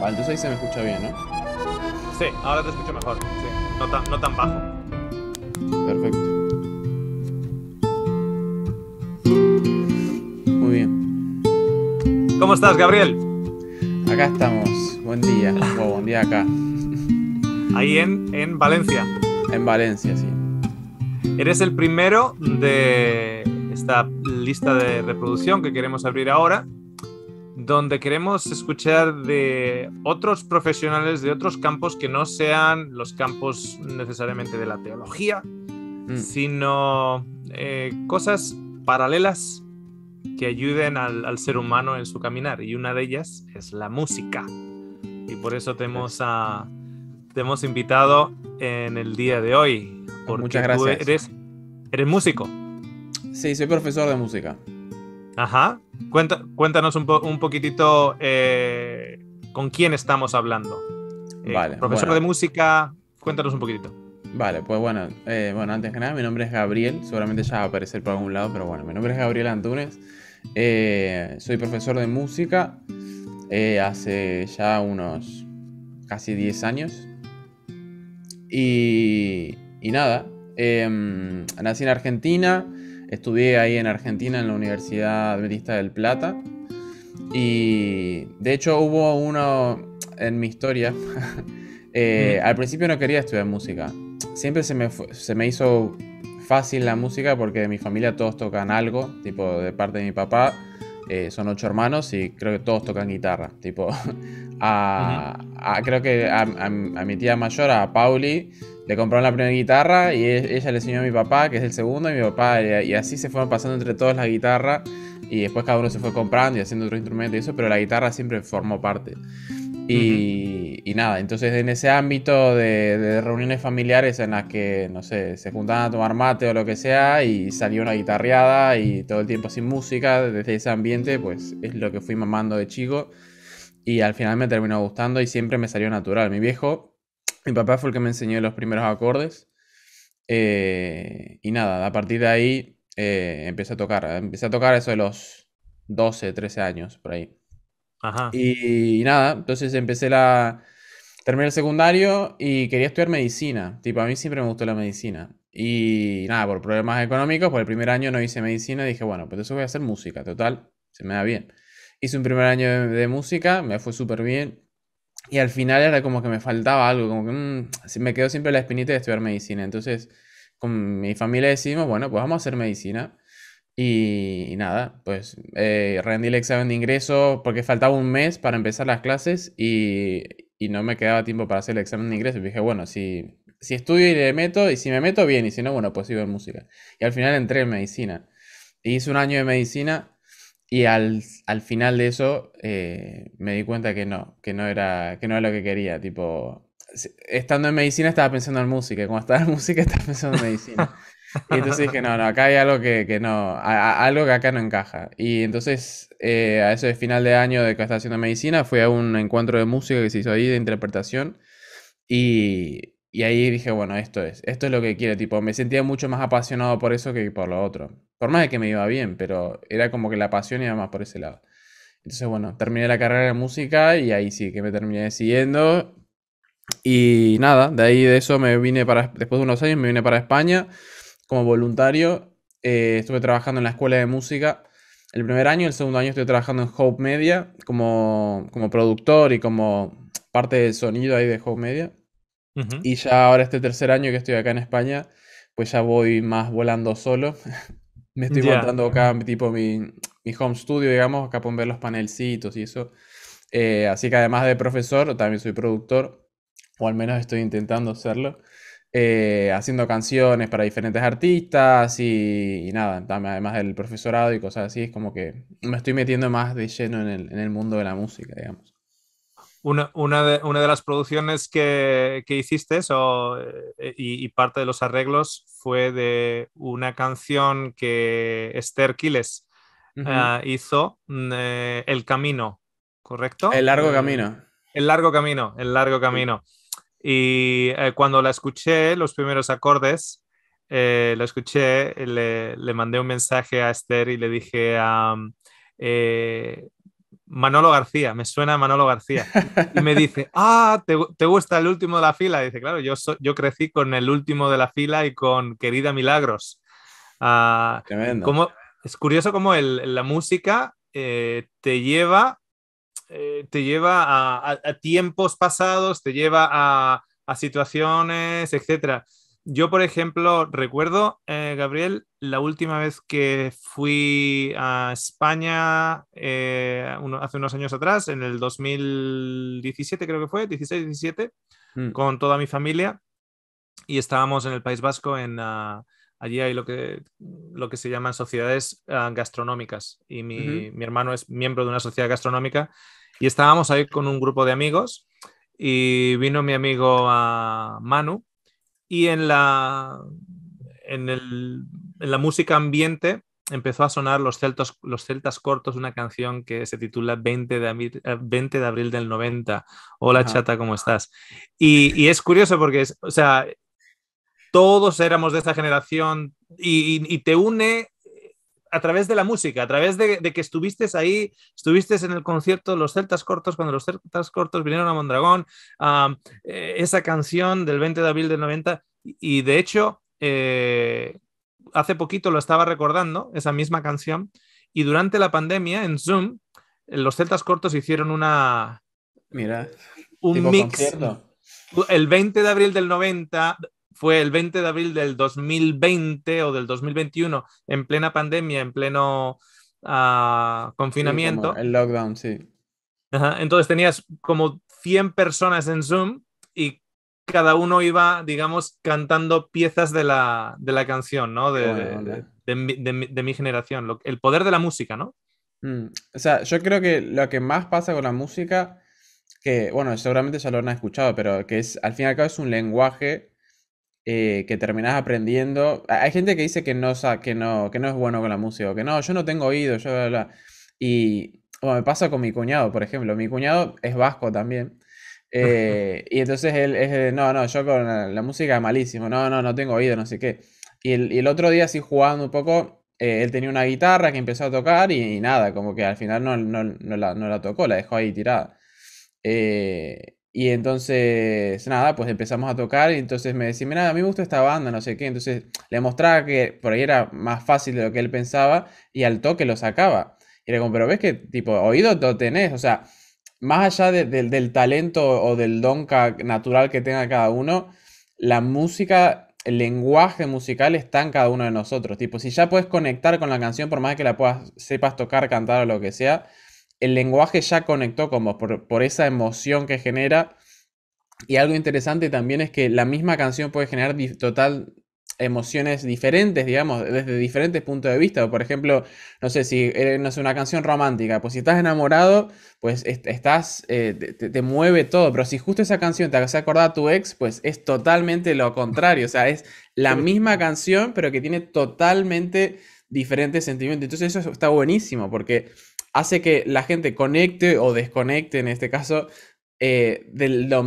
Vale, se me escucha bien, ¿no? Sí, ahora te escucho mejor. Sí, no tan, no tan bajo. Perfecto. Muy bien. ¿Cómo estás, Gabriel? Acá estamos. Buen día. o buen día acá. Ahí en, en Valencia. En Valencia, sí. Eres el primero de esta lista de reproducción que queremos abrir ahora donde queremos escuchar de otros profesionales de otros campos que no sean los campos necesariamente de la teología, mm. sino eh, cosas paralelas que ayuden al, ser humano en su caminar. Y una de ellas es la música. Y por eso te hemos, te invitado en el día de hoy. Muchas gracias. eres, eres músico. Sí, soy profesor de música. Ajá. cuéntanos un, poquitito eh, con quién estamos hablando. Eh, vale. Profesor de música, cuéntanos un poquitito. Vale, pues bueno, eh, bueno, antes que nada, mi nombre es Gabriel, seguramente ya va a aparecer por algún lado, pero bueno, mi nombre es Gabriel Antunes, soy profesor de música hace ya unos casi 10 años y, y nada, em, nací en Argentina, Estudié ahí en Argentina en la Universidad Adventista del Plata. Y de hecho hubo uno en mi historia. Eh, mm. Al principio no quería estudiar música. Siempre se me, se me hizo fácil la música porque en mi familia todos tocan algo, tipo de parte de mi papá. Eh, son ocho hermanos y creo que todos tocan guitarra. Tipo, a, creo que a, a, mi tía mayor, a Pauli, le compraron la primera guitarra y e-, ella le enseñó a mi papá, que es el segundo, y mi papá, y así se fueron pasando entre todos la guitarra y después cada uno se fue comprando y haciendo otro instrumento y eso, pero la guitarra siempre formó parte. Y, nada, entonces en ese ámbito de, de, reuniones familiares en las que, no sé, se juntaban a tomar mate o lo que sea y salió una guitarreada y todo el tiempo sin música, desde ese ambiente, pues es lo que fui mamando de chico y al final me terminó gustando y siempre me salió natural. Mi viejo mi papá fue el que me enseñó los primeros acordes. Eh, y nada, a partir de ahí eh, empecé a tocar. Empecé a tocar eso de los 12, 13 años, por ahí. Ajá. Y, nada, entonces empecé la... Terminé el secundario y quería estudiar medicina. Tipo, a mí siempre me gustó la medicina. Y nada, por problemas económicos, por el primer año no hice medicina. y Dije, bueno, pues eso voy a hacer música, total, se me da bien. Hice un primer año de, de música, me fue súper bien. Y al final era como que me faltaba algo, como que mm, me quedó siempre la espinita de estudiar medicina. Entonces, con mi familia decidimos, bueno, pues vamos a hacer medicina. Y, nada, pues eh, rendí el examen de ingreso porque faltaba un mes para empezar las clases y, no me quedaba tiempo para hacer el examen de ingreso. Y dije, bueno, si, si estudio y le meto, y si me meto bien, y si no, bueno, pues sigo en música. Y al final entré en medicina. hice un año de medicina y al, al, final de eso eh, me di cuenta que no, que no, era, que no era lo que quería. Tipo, estando en medicina estaba pensando en música, y como estaba en música estaba pensando en medicina. Y entonces dije, no, no, acá hay algo que, que no, algo que acá no encaja. Y entonces eh, a eso de final de año de que estaba haciendo medicina, fui a un encuentro de música que se hizo ahí de interpretación. Y y ahí dije, bueno, esto es, esto es lo que quiero, tipo, me sentía mucho más apasionado por eso que por lo otro. Por más de que me iba bien, pero era como que la pasión iba más por ese lado. Entonces, bueno, terminé la carrera de música y ahí sí que me terminé siguiendo. Y nada, de ahí de eso me vine para, después de unos años me vine para España como voluntario. Eh, estuve trabajando en la escuela de música el primer año, el segundo año estuve trabajando en Hope Media como, como productor y como parte del sonido ahí de Hope Media. Y ya ahora este tercer año que estoy acá en España, pues ya voy más volando solo. Me estoy montando acá tipo mi, mi, home studio, digamos, acá pueden ver los panelcitos y eso. Eh, así que además de profesor, también soy productor, o al menos estoy intentando hacerlo. Eh, haciendo canciones para diferentes artistas y, y, nada, además del profesorado y cosas así, es como que me estoy metiendo más de lleno en el, en el mundo de la música, digamos. Una, de, una, de, las producciones que, hiciste eh, y, parte de los arreglos fue de una canción que Esther Quiles ah, hizo, mm, eh, El Camino, ¿correcto? El Largo eh, Camino. El Largo Camino, El Largo Camino. Y cuando la escuché, los primeros acordes, la escuché, le, mandé un mensaje a Esther y le dije, a... Manolo García, me suena Manolo García. Y me dice, ah, ¿te, gusta el último de la fila? dice, claro, yo, crecí con el último de la fila y con Querida Milagros. Ah, Tremendo. es curioso cómo la música eh, te lleva, eh, te lleva a, tiempos pasados, te lleva a, a situaciones, etcétera. Yo, por ejemplo, recuerdo, eh, Gabriel, la última vez que fui a España eh, hace unos años atrás, en el 2017 creo que fue, 16-17, mm. con toda mi familia, y estábamos en el País Vasco, en, ah, allí hay lo que, lo que se llaman sociedades ah, gastronómicas, y mi, hermano es miembro de una sociedad gastronómica, y estábamos ahí con un grupo de amigos, y vino mi amigo ah, Manu, y en la, en, la música ambiente empezó a sonar los, celtos, los celtas cortos, una canción que se titula 20 eh, de, abril, del 90. Hola chata, ¿cómo estás? Y, y, es curioso porque, o sea, todos éramos de esa generación y te une a través de la música, a través de, que estuviste ahí, estuviste en el concierto los Celtas Cortos, cuando los Celtas Cortos vinieron a Mondragón, eh, esa canción del 20 de abril del 90, y de hecho, eh, hace poquito lo estaba recordando, esa misma canción, y durante la pandemia, en Zoom, los Celtas Cortos hicieron una... Mira. Un mix. El 20 de abril del 90, fue el 20 de abril del 2020 o del 2021, en plena pandemia, en pleno ah, confinamiento. En el lockdown, sí. Entonces tenías como 100 personas en Zoom y cada uno iba, digamos, cantando piezas de la, canción, ¿no? De, mi generación, el poder de la música, ¿no? Mm, o sea, yo creo que lo que más pasa con la música, que, bueno, seguramente ya lo han escuchado, pero que es, al fin y al cabo es un lenguaje eh, que terminás aprendiendo. Hay gente que dice que no, que, no, que no es bueno con la música, o que no, yo no tengo oído, yo Y me pasa con mi cuñado, por ejemplo. Mi cuñado es vasco también. Eh, y entonces él es, no, no, yo con la, música es malísimo, no, no, no tengo oído, no sé qué. Y el, otro día, así jugando un poco, eh, él tenía una guitarra que empezó a tocar y, nada, como que al final no, no, la, tocó, la dejó ahí tirada. Y entonces, nada, pues empezamos a tocar y entonces me decía, mira, a mí me gusta esta banda, no sé qué. Entonces le mostraba que por ahí era más fácil de lo que él pensaba y al toque lo sacaba. Y le como, pero ves que tipo, oído lo tenés, o sea, más allá del talento o del don natural que tenga cada uno, la música, el lenguaje musical está en cada uno de nosotros. Tipo, si ya puedes conectar con la canción, por más que la puedas, sepas tocar, cantar o lo que sea, el lenguaje ya conectó con vos por, esa emoción que genera. Y algo interesante también es que la misma canción puede generar total emociones diferentes, digamos, desde diferentes puntos de vista. Por ejemplo, no sé, si no es una canción romántica, pues si estás enamorado, pues estás, eh, te, te, mueve todo. Pero si justo esa canción te hace acordar a tu ex, pues es totalmente lo contrario. O sea, es la misma canción, pero que tiene totalmente diferentes sentimientos. Entonces eso está buenísimo, porque hace que la gente conecte o desconecte, en este caso, eh,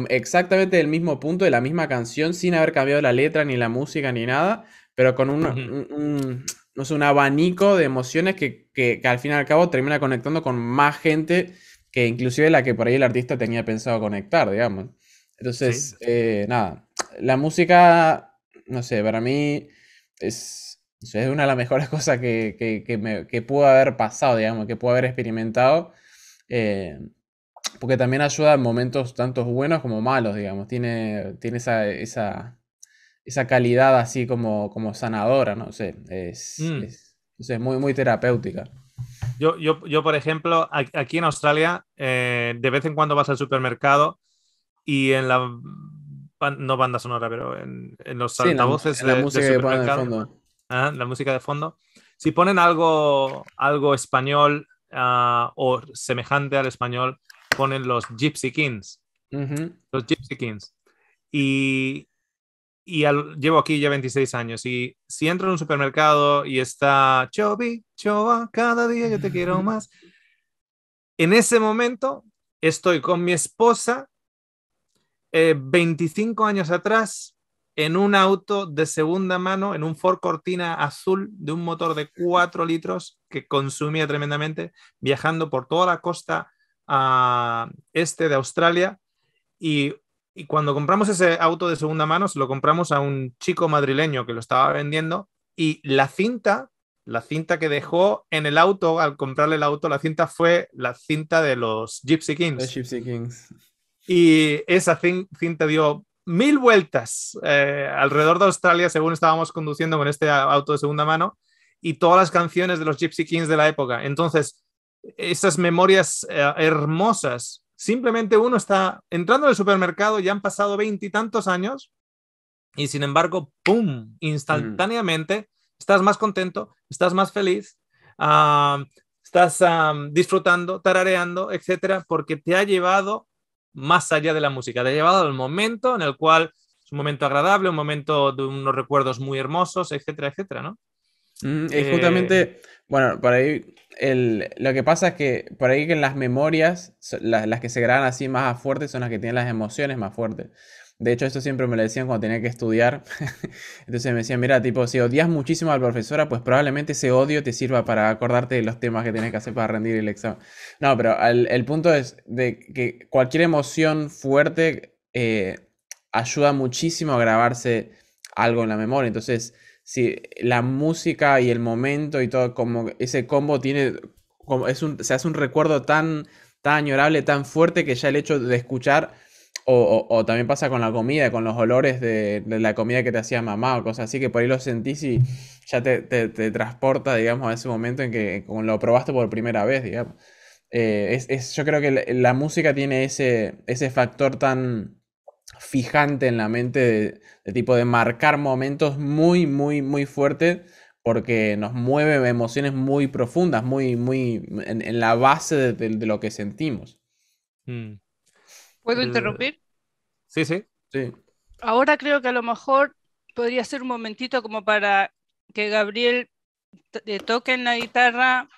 exactamente del mismo punto, de la misma canción, sin haber cambiado la letra, ni la música, ni nada, pero con un, no un abanico de emociones que, al fin y al cabo termina conectando con más gente que inclusive la que por ahí el artista tenía pensado conectar, digamos. Entonces, eh, nada, la música, no sé, para mí es, es una de las mejores cosas que, que, que, me, que pudo haber pasado, digamos, que pudo haber experimentado. Eh, porque también ayuda en momentos tanto buenos como malos, digamos. Tiene, tiene esa, esa, esa calidad así como, como sanadora, no sé. Es, mm. es, muy, muy terapéutica. Yo, yo, yo, por ejemplo, aquí en Australia, eh, de vez en cuando vas al supermercado y en la. No banda sonora, pero en, los altavoces la, música ¿eh? la música de fondo. Si ponen algo, algo español ah, o semejante al español, ponen los Gypsy Kings. Los Gypsy Kings. Y, llevo aquí ya 26 años. Y si entro en un supermercado y está Chobi, Choba, cada día yo te quiero más. En ese momento estoy con mi esposa 25 eh, años atrás en un auto de segunda mano, en un Ford Cortina azul de un motor de 4 litros que consumía tremendamente, viajando por toda la costa a ah, este de Australia. Y, cuando compramos ese auto de segunda mano, se lo compramos a un chico madrileño que lo estaba vendiendo y la cinta, la cinta que dejó en el auto, al comprarle el auto, la cinta fue la cinta de los Gypsy Kings. Los Gypsy Kings. Y esa cinta dio mil vueltas eh, alrededor de Australia según estábamos conduciendo con este auto de segunda mano y todas las canciones de los Gypsy Kings de la época. Entonces, esas memorias eh, hermosas, simplemente uno está entrando en el supermercado, ya han pasado veintitantos años y sin embargo, ¡pum!, instantáneamente mm. estás más contento, estás más feliz. Ah, estás ah, disfrutando, tarareando, etcétera, porque te ha llevado más allá de la música. Te ha llevado al momento en el cual es un momento agradable, un momento de unos recuerdos muy hermosos, etcétera, etcétera, ¿no? Mm, y justamente, eh, bueno, por ahí el, lo que pasa es que por ahí que las memorias, las, las que se graban así más fuertes son las que tienen las emociones más fuertes. De hecho, esto siempre me lo decían cuando tenía que estudiar. Entonces me decían, mira, tipo, si odias muchísimo a la profesora, ah, pues probablemente ese odio te sirva para acordarte de los temas que tienes que hacer para rendir el examen. No, pero el, punto es de que cualquier emoción fuerte eh, ayuda muchísimo a grabarse algo en la memoria. Entonces, si la música y el momento y todo, como ese combo tiene, como es un, se hace un recuerdo tan, tan añorable, tan fuerte que ya el hecho de escuchar o, también pasa con la comida, con los olores de, la comida que te hacía mamá o cosas así, que por ahí lo sentís y ya te, transporta, digamos, a ese momento en que lo probaste por primera vez, digamos. Eh, es, yo creo que la, música tiene ese, ese factor tan fijante en la mente de, tipo de marcar momentos muy, muy, muy fuerte porque nos mueve emociones muy profundas, muy, muy en, la base de, lo que sentimos. Mm. ¿Puedo interrumpir? Sí, sí, sí. Ahora creo que a lo mejor podría ser un momentito como para que Gabriel eh, toque en la guitarra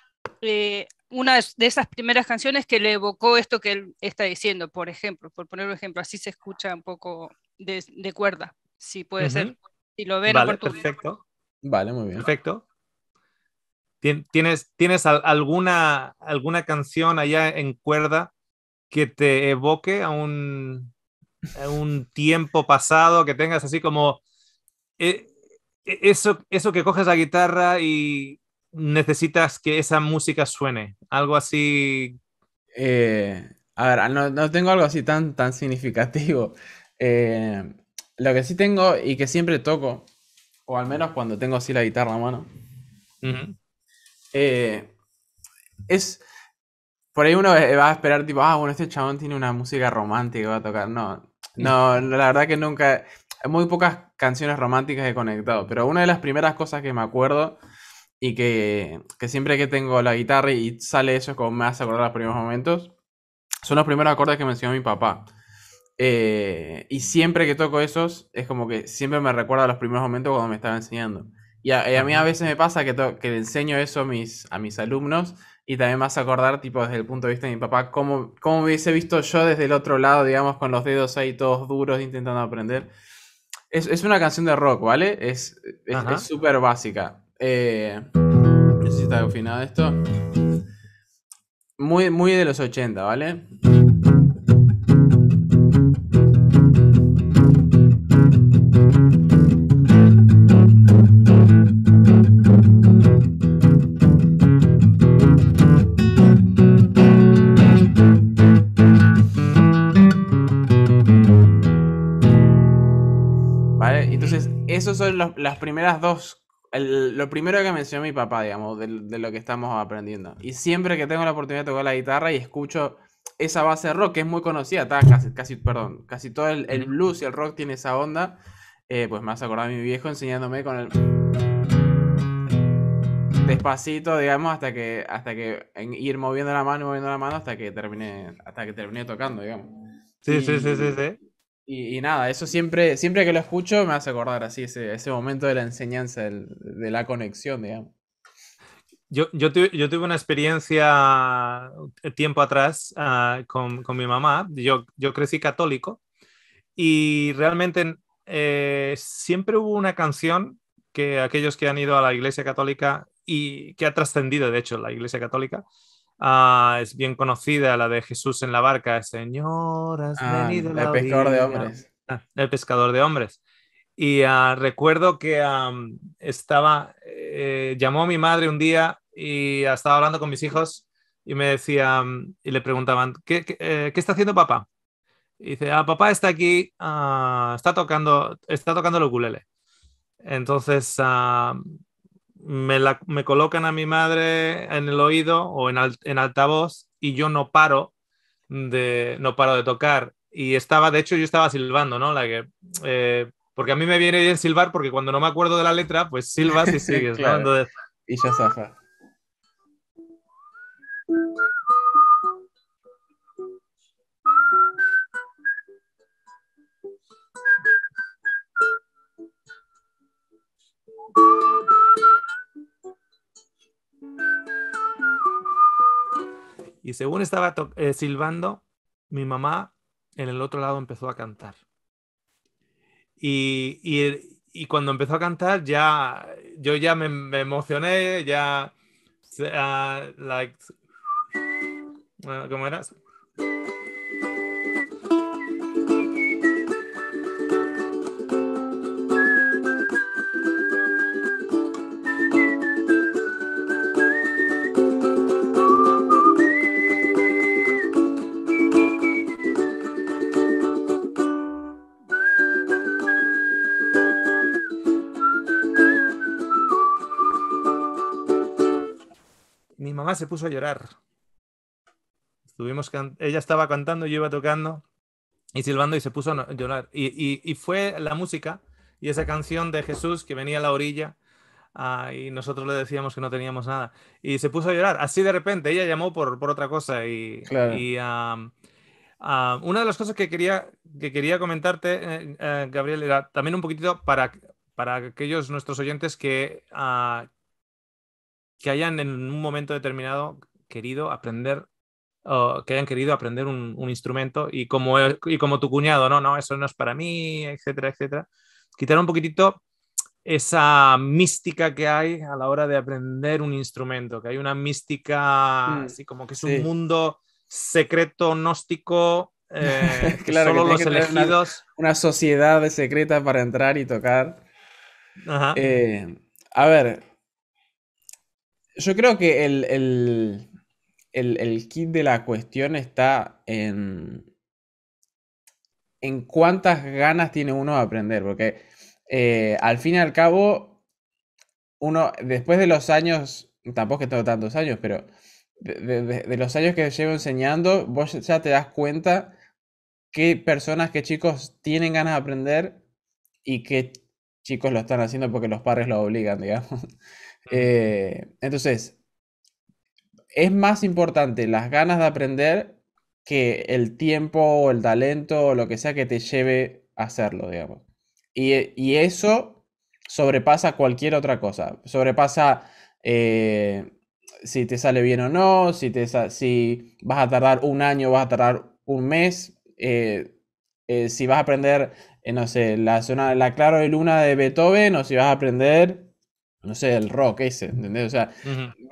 eh, una de esas primeras canciones que le evocó esto que él está diciendo, por ejemplo, por poner un ejemplo, así se escucha un poco de, cuerda, si puede ser, si lo ven vale, Perfecto. Vale, muy bien. Perfecto. ¿Tienes, tienes alguna, alguna canción allá en cuerda que te evoque a un, a un tiempo pasado, que tengas así como eh, e-, eso, eso que coges la guitarra y necesitas que esa música suene, algo así. Eh, a ver, no, no, tengo algo así tan, tan significativo. Eh, lo que sí tengo y que siempre toco, o al menos cuando tengo así la guitarra a mano, es por ahí uno eh, va a esperar, tipo, ah, bueno, este chabón tiene una música romántica que va a tocar. No, no, la verdad que nunca, muy pocas canciones románticas he conectado, pero una de las primeras cosas que me acuerdo y que, que siempre que tengo la guitarra y sale eso es como me hace acordar los primeros momentos, son los primeros acordes que mencionó mi papá. Eh, y siempre que toco esos, es como que siempre me recuerda los primeros momentos cuando me estaba enseñando. Y a, mí a veces me pasa que, que le enseño eso mis, a mis alumnos y también vas a acordar, tipo, desde el punto de vista de mi papá, cómo, cómo hubiese visto yo desde el otro lado, digamos, con los dedos ahí todos duros intentando aprender. Es, una canción de rock, ¿vale? Es súper básica. Eh, no sé si está afinado esto. Muy, muy de los 80, ¿vale? son las primeras dos. lo primero que mencionó mi papá, digamos, de, lo que estamos aprendiendo. Y siempre que tengo la oportunidad de tocar la guitarra y escucho esa base de rock, que es muy conocida, está casi, casi, perdón, casi todo el, blues y el rock tiene esa onda, eh, pues me hace acordar a mi viejo enseñándome con el despacito, digamos, hasta que hasta que ir moviendo la mano, moviendo la mano hasta que termine hasta que termine tocando, digamos. Sí, sí, sí, sí, sí. Y, nada, eso siempre, siempre que lo escucho me hace acordar así, ese, ese momento de la enseñanza, de la conexión, digamos. Yo, tuve una experiencia tiempo atrás ah, con, mi mamá. Yo, yo crecí católico y realmente eh, siempre hubo una canción que aquellos que han ido a la Iglesia Católica y que ha trascendido, de hecho, la Iglesia Católica, Ah, es bien conocida la de Jesús en la barca, Señor, has ah, venido El pescador de hombres. Ah, el pescador de hombres. Y recuerdo que estaba, eh, llamó mi madre un día y estaba hablando con mis hijos y me decía, y le preguntaban, ¿qué, qué, eh, está haciendo papá? Y dice, papá está aquí, está tocando, está tocando el ukulele. Entonces, me, colocan a mi madre en el oído o en, en altavoz y yo no paro de, no paro de tocar. Y estaba, de hecho, yo estaba silbando, ¿no? La que, eh, porque a mí me viene bien silbar porque cuando no me acuerdo de la letra, pues silbas y sigues, Y ya Y según estaba eh, silbando, mi mamá en el otro lado empezó a cantar. Y, cuando empezó a cantar, ya yo ya me, emocioné, ya. Ah, ¿Cómo era? se puso a llorar. Estuvimos Ella estaba cantando, yo iba tocando y silbando y se puso a llorar. Y, y, fue la música y esa canción de Jesús que venía a la orilla ah, y nosotros le decíamos que no teníamos nada. Y se puso a llorar. Así de repente, ella llamó por, por otra cosa y... y una de las cosas que quería, que quería comentarte, eh, eh, Gabriel, era también un poquitito para, para aquellos nuestros oyentes que, ah, que hayan en un momento determinado querido aprender o que hayan querido aprender un, instrumento y como, como tu cuñado, no, no, eso no es para mí, etcétera, etcétera. Quitar un poquitito esa mística que hay a la hora de aprender un instrumento, que hay una mística, mm. así como que es un mundo secreto, gnóstico, eh, claro, solo los elegidos. Una, sociedad secreta para entrar y tocar. Eh, a ver, yo creo que el, el, el, kit de la cuestión está en, en cuántas ganas tiene uno de aprender, porque eh, al fin y al cabo, uno, después de los años, tampoco que tengo tantos años, pero de, de, los años que llevo enseñando, vos ya te das cuenta qué personas, qué chicos tienen ganas de aprender y qué chicos lo están haciendo porque los padres lo obligan, digamos. Eh, entonces, es más importante las ganas de aprender que el tiempo o el talento o lo que sea que te lleve a hacerlo, digamos. Y, eh, eso sobrepasa cualquier otra cosa. Sobrepasa eh, si te sale bien o no, si, te, si vas a tardar un año, vas a tardar un mes, si vas a aprender, no sé, la, zona, la claro de luna de Beethoven o si vas a aprender no sé, el rock ese, ¿entendés? O sea,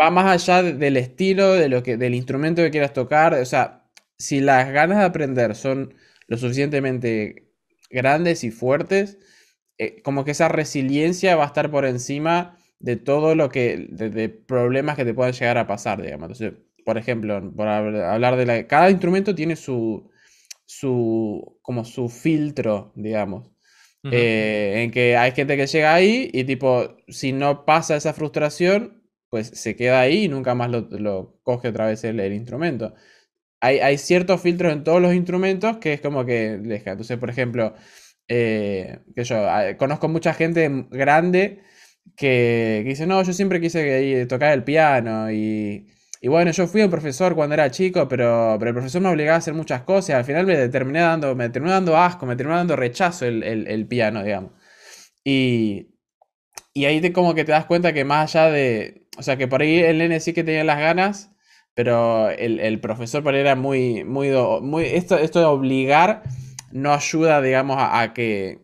va más allá del estilo, de lo que, del instrumento que quieras tocar. O sea, si las ganas de aprender son lo suficientemente grandes y fuertes, eh, como que esa resiliencia va a estar por encima de todo lo que, de, de problemas que te puedan llegar a pasar, digamos. Entonces, por ejemplo, por hablar de la... Cada instrumento tiene su, su, como su filtro, digamos. Eh, en que hay gente que llega ahí y tipo, si no pasa esa frustración, pues se queda ahí y nunca más lo, coge otra vez el, instrumento. Hay, ciertos filtros en todos los instrumentos que es como que Entonces, por ejemplo, eh, que yo ah, conozco mucha gente grande que, que, dice, no, yo siempre quise eh, tocar el piano y y bueno, yo fui un profesor cuando era chico, pero, el profesor me obligaba a hacer muchas cosas. al final me terminé dando, me terminó dando asco, me terminó dando rechazo el, el, piano, digamos. Y, y ahí te, como que te das cuenta que más allá de. O sea, que por ahí el nene sí que tenía las ganas, pero el, el profesor por ahí era muy. muy, muy esto, esto de obligar no ayuda, digamos, a, que,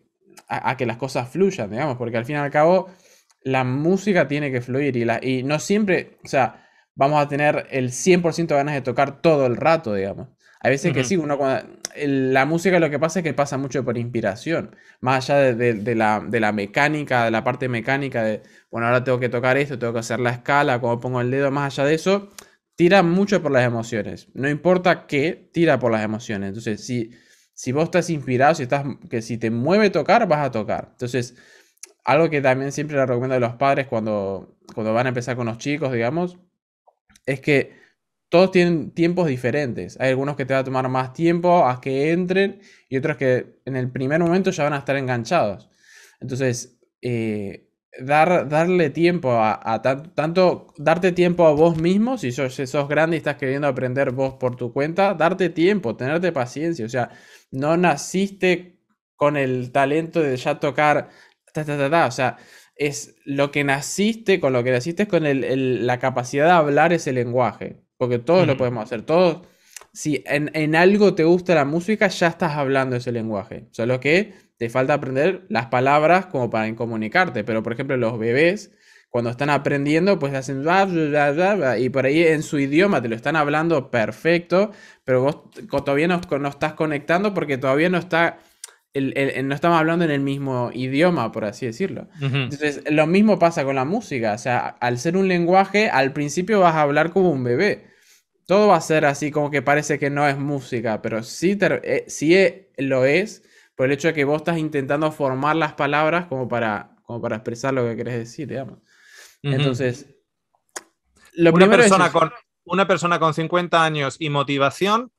a, que las cosas fluyan, digamos, porque al fin y al cabo la música tiene que fluir y, la, y no siempre. O sea vamos a tener el 100% de ganas de tocar todo el rato, digamos. Hay veces que sí, uno cuando, la música lo que pasa es que pasa mucho por inspiración, más allá de, la, de, la, mecánica, de la parte mecánica, de, bueno, ahora tengo que tocar esto, tengo que hacer la escala, cómo pongo el dedo, más allá de eso, tira mucho por las emociones. No importa qué, tira por las emociones. Entonces, si, si vos estás inspirado, si, estás, que si te mueve tocar, vas a tocar. Entonces, algo que también siempre le recomiendo a los padres cuando, cuando van a empezar con los chicos, digamos, es que todos tienen tiempos diferentes. Hay algunos que te va a tomar más tiempo a que entren y otros que en el primer momento ya van a estar enganchados. Entonces, eh, dar, darle tiempo a, tanto, darte tiempo a vos mismo, si sos, sos, grande y estás queriendo aprender vos por tu cuenta, darte tiempo, tenerte paciencia. O sea, no naciste con el talento de ya tocar, ta, ta, ta, ta. o sea, es lo que naciste, con lo que naciste es con la capacidad de hablar ese lenguaje, porque todos lo podemos hacer, todos, si en, algo te gusta la música, ya estás hablando ese lenguaje, solo que te falta aprender las palabras como para comunicarte, pero por ejemplo los bebés, cuando están aprendiendo, pues hacen y por ahí en su idioma te lo están hablando perfecto, pero vos todavía no estás conectando porque todavía no está no estamos hablando en el mismo idioma, por así decirlo. Entonces, lo mismo pasa con la música. O sea, al ser un lenguaje, al principio vas a hablar como un bebé. Todo va a ser así como que parece que no es música, pero sí, eh, e, lo es por el hecho de que vos estás intentando formar las palabras como para, como para expresar lo que querés decir, digamos. Entonces, lo primero persona con, una persona con 50 años y motivación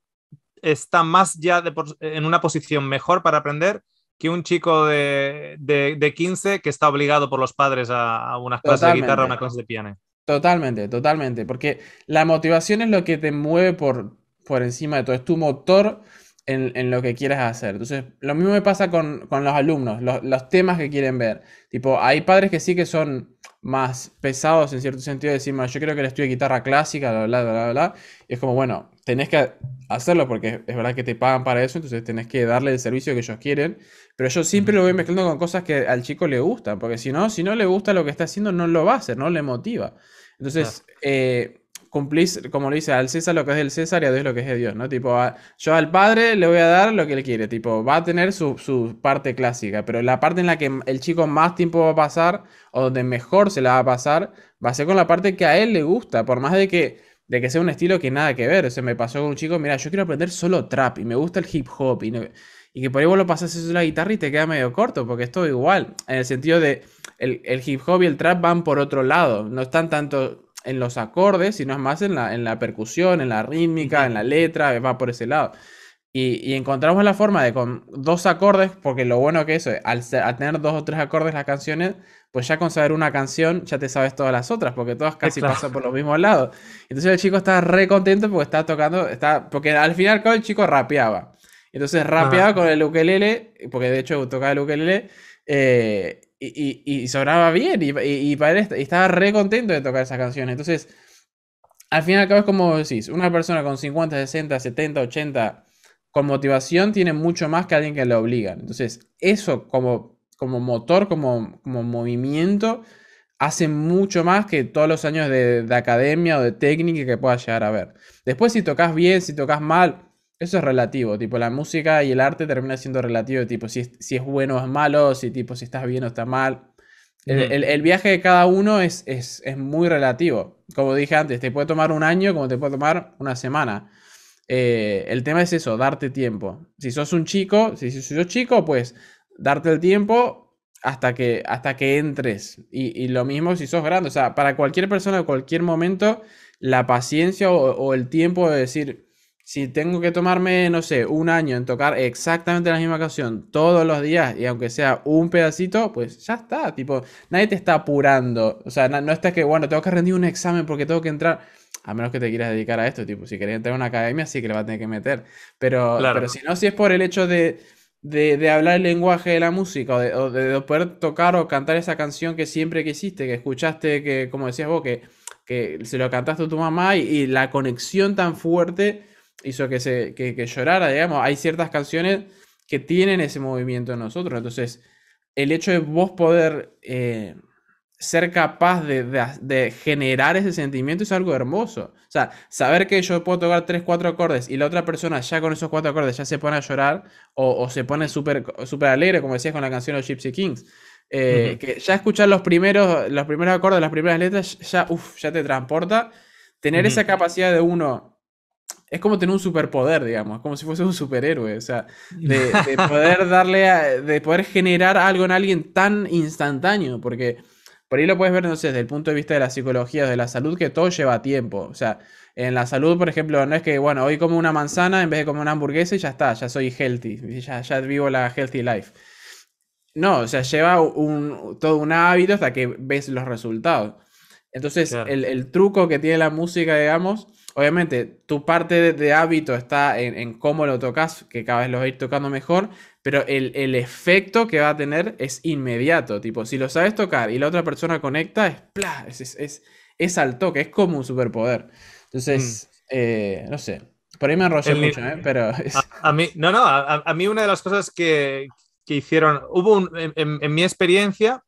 está más ya en una posición mejor para aprender que un chico de, de, de 15 que está obligado por los padres a, a unas clases de guitarra, a una clase de piano. Totalmente, totalmente, porque la motivación es lo que te mueve por, por encima de todo, es tu motor en, en, lo que quieras hacer. Entonces, lo mismo me pasa con, con los alumnos, los, los, temas que quieren ver. Tipo, hay padres que sí que son más pesados en cierto sentido, decir yo creo que le estudio guitarra clásica, bla, bla, bla, bla. Y es como, bueno, tenés que hacerlo porque es verdad que te pagan para eso, entonces tenés que darle el servicio que ellos quieren. Pero yo siempre lo voy mezclando con cosas que al chico le gustan, porque si no, si no le gusta lo que está haciendo, no lo va a hacer, no le motiva. Entonces, eh, cumplís, como lo dice, al César lo que es del César y a Dios lo que es de Dios, ¿no? Tipo, yo al padre le voy a dar lo que él quiere, tipo, va a tener su, parte clásica, pero la parte en la que el chico más tiempo va a pasar o donde mejor se la va a pasar, va a ser con la parte que a él le gusta, por más de que, de que sea un estilo que nada que ver. O sea, me pasó con un chico, mira, yo quiero aprender solo trap y me gusta el hip hop y, y que por ahí vos lo pasas eso la guitarra y te queda medio corto, porque es igual, en el sentido de el, el hip hop y el trap van por otro lado, no están tanto en los acordes, no es más en la, en la percusión, en la rítmica, en la letra, eh, va por ese lado. Y, encontramos la forma de con dos acordes, porque lo bueno que eso es, eh, al, tener dos o tres acordes las canciones, pues ya con saber una canción ya te sabes todas las otras, porque todas casi pasan por los mismos lados. Entonces el chico está re contento porque está tocando, está, porque al final el chico rapeaba. Entonces rapeaba con el ukelele, porque de hecho tocaba el ukelele, eh, y, y, bien, y, estaba re contento de tocar esas canciones. Entonces, al final y al cabo es como decís, una persona con 50, 60, 70, 80, con motivación, tiene mucho más que alguien que le obligan. Entonces, eso como, como motor, como, movimiento, hace mucho más que todos los años de, de academia o de técnica que puedas llegar a ver. Después, si tocas bien, si tocas mal, eso es relativo, tipo, la música y el arte termina siendo relativo, tipo, si es, si es bueno o es malo, si tipo, si estás bien o estás mal. El, viaje de cada uno es, es, muy relativo. Como dije antes, te puede tomar un año como te puede tomar una semana. Eh, el tema es eso, darte tiempo. Si sos un chico, si, si yo chico, pues darte el tiempo hasta que, hasta que entres. Y, lo mismo si sos grande. O sea, para cualquier persona, en cualquier momento, la paciencia o, o el tiempo de decir si tengo que tomarme, no sé, un año en tocar exactamente la misma canción todos los días y aunque sea un pedacito, pues ya está, tipo, nadie te está apurando. O sea, no está que, bueno, tengo que rendir un examen porque tengo que entrar. A menos que te quieras dedicar a esto, tipo, si querés entrar a una academia, sí que le vas a tener que meter. Pero, si no, si es por el hecho de, de, hablar el lenguaje de la música o de, poder tocar o cantar esa canción que siempre hiciste que escuchaste, que como decías vos, que, que se lo cantaste a tu mamá y la conexión tan fuerte hizo que, se, que, llorara, digamos. Hay ciertas canciones que tienen ese movimiento en nosotros. Entonces, el hecho de vos poder eh, ser capaz de, generar ese sentimiento es algo hermoso. O sea, saber que yo puedo tocar 3, 4 acordes y la otra persona ya con esos cuatro acordes ya se pone a llorar o, se pone súper alegre, como decías con la canción de Gypsy Kings. Eh, que ya escuchar los primeros, los primeros acordes, las primeras letras, ya, ya te transporta. Tener esa capacidad de uno es como tener un superpoder, digamos, como si fuese un superhéroe, o sea, de, poder darle, de poder generar algo en alguien tan instantáneo, porque por ahí lo puedes ver, no sé, desde el punto de vista de la psicología, de la salud, que todo lleva tiempo, o sea, en la salud, por ejemplo, no es que, bueno, hoy como una manzana en vez de comer una hamburguesa y ya está, ya soy healthy, ya, ya vivo la healthy life. No, o sea, lleva un, todo un hábito hasta que ves los resultados. Entonces, el, el truco que tiene la música, digamos, obviamente, tu parte de, hábito está en, cómo lo tocas, que cada vez lo vas ir tocando mejor, pero el, efecto que va a tener es inmediato. Tipo, si lo sabes tocar y la otra persona conecta, es, es, es, es, al toque, es como un superpoder. Entonces, mm. eh, no sé. Por ahí me enrollé mucho, ¿eh? pero... A, mí, no, no, a, mí una de las cosas que, hicieron, hubo en, mi experiencia,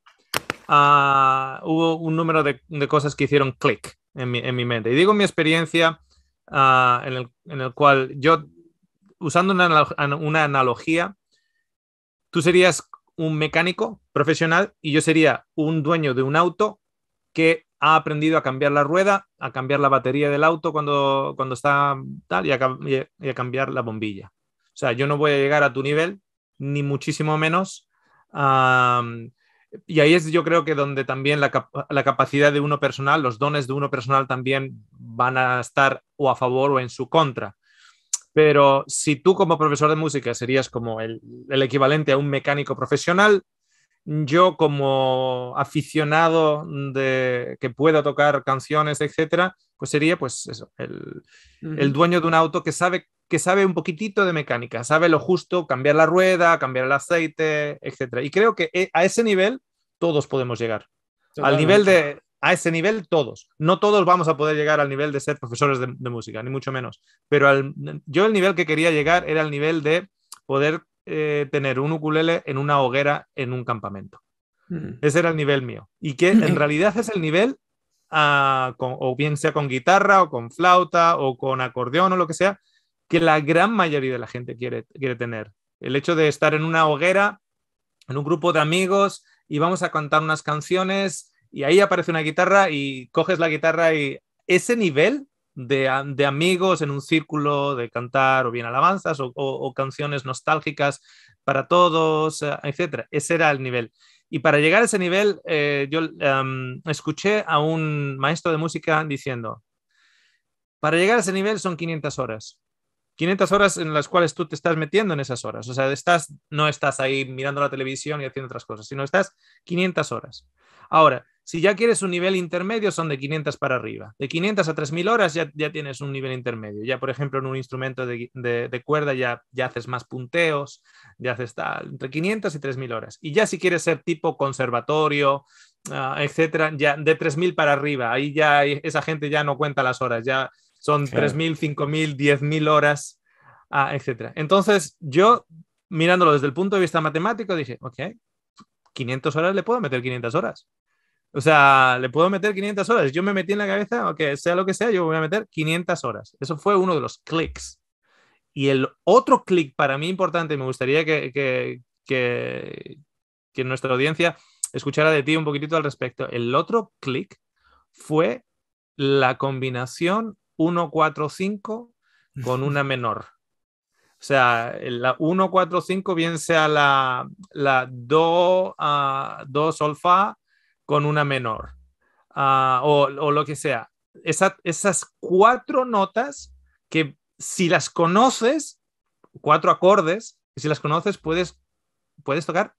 ah, hubo un número de, de cosas que hicieron click en mi, mente. Y digo mi experiencia ah, en, el, cual yo, usando una, analogía, tú serías un mecánico profesional y yo sería un dueño de un auto que ha aprendido a cambiar la rueda, a cambiar la batería del auto cuando, cuando está tal y a, cambiar la bombilla. O sea, yo no voy a llegar a tu nivel, ni muchísimo menos, y ahí es yo creo que donde también la, capacidad de uno personal, los dones de uno personal también van a estar o a favor o en su contra. Pero si tú como profesor de música serías como el, equivalente a un mecánico profesional, yo como aficionado de que pueda tocar canciones, etcétera, pues sería pues el, el, dueño de un auto que sabe que sabe un poquitito de mecánica, sabe lo justo, cambiar la rueda, cambiar el aceite, etcétera, Y creo que eh, a ese nivel todos podemos llegar. Al nivel de, a ese nivel todos. No todos vamos a poder llegar al nivel de ser profesores de, música, ni mucho menos. Pero yo el nivel que quería llegar era el nivel de poder eh, tener un ukulele en una hoguera en un campamento. Mm. Ese era el nivel mío. Y que en realidad es el nivel, ah, o bien sea con guitarra, o con flauta, o con acordeón, o lo que sea, que la gran mayoría de la gente quiere, quiere tener. El hecho de estar en una hoguera, en un grupo de amigos y vamos a cantar unas canciones y ahí aparece una guitarra y coges la guitarra y ese nivel de, amigos en un círculo de cantar o bien alabanzas o, canciones nostálgicas para todos, eh, etcétera. Ese era el nivel. Y para llegar a ese nivel, eh, yo em, escuché a un maestro de música diciendo, para llegar a ese nivel son 500 horas. 500 horas en las cuales tú te estás metiendo en esas horas. O sea, no estás ahí mirando la televisión y haciendo otras cosas, sino estás 500 horas. Ahora, si ya quieres un nivel intermedio, son de 500 para arriba. De 500 a 3.000 horas ya, ya tienes un nivel intermedio. Ya, por ejemplo, en un instrumento de, cuerda ya, ya haces más punteos, ya haces tal, entre 500 y 3.000 horas. Y ya si quieres ser tipo conservatorio, ah, etcétera, ya de 3.000 para arriba, ahí ya esa gente ya no cuenta las horas, ya son 3.000, 5.000, 10.000 horas, ah, etc. Entonces, yo, mirándolo desde el punto de vista matemático, dije, ok, 500 horas le puedo meter 500 horas. O sea, le puedo meter 500 horas. Yo me metí en la cabeza, ok, sea lo que sea, yo voy a meter 500 horas. Eso fue uno de los clics. Y el otro clic para mí importante, me gustaría que, que, que nuestra audiencia escuchara de ti un poquitito al respecto. El otro clic fue la combinación 5 con una menor. O sea, la 5 bien sea la, la do, ah, sol fa con una menor ah, o, lo que sea. esas cuatro notas que si las conoces, cuatro acordes, si las conoces puedes, puedes tocar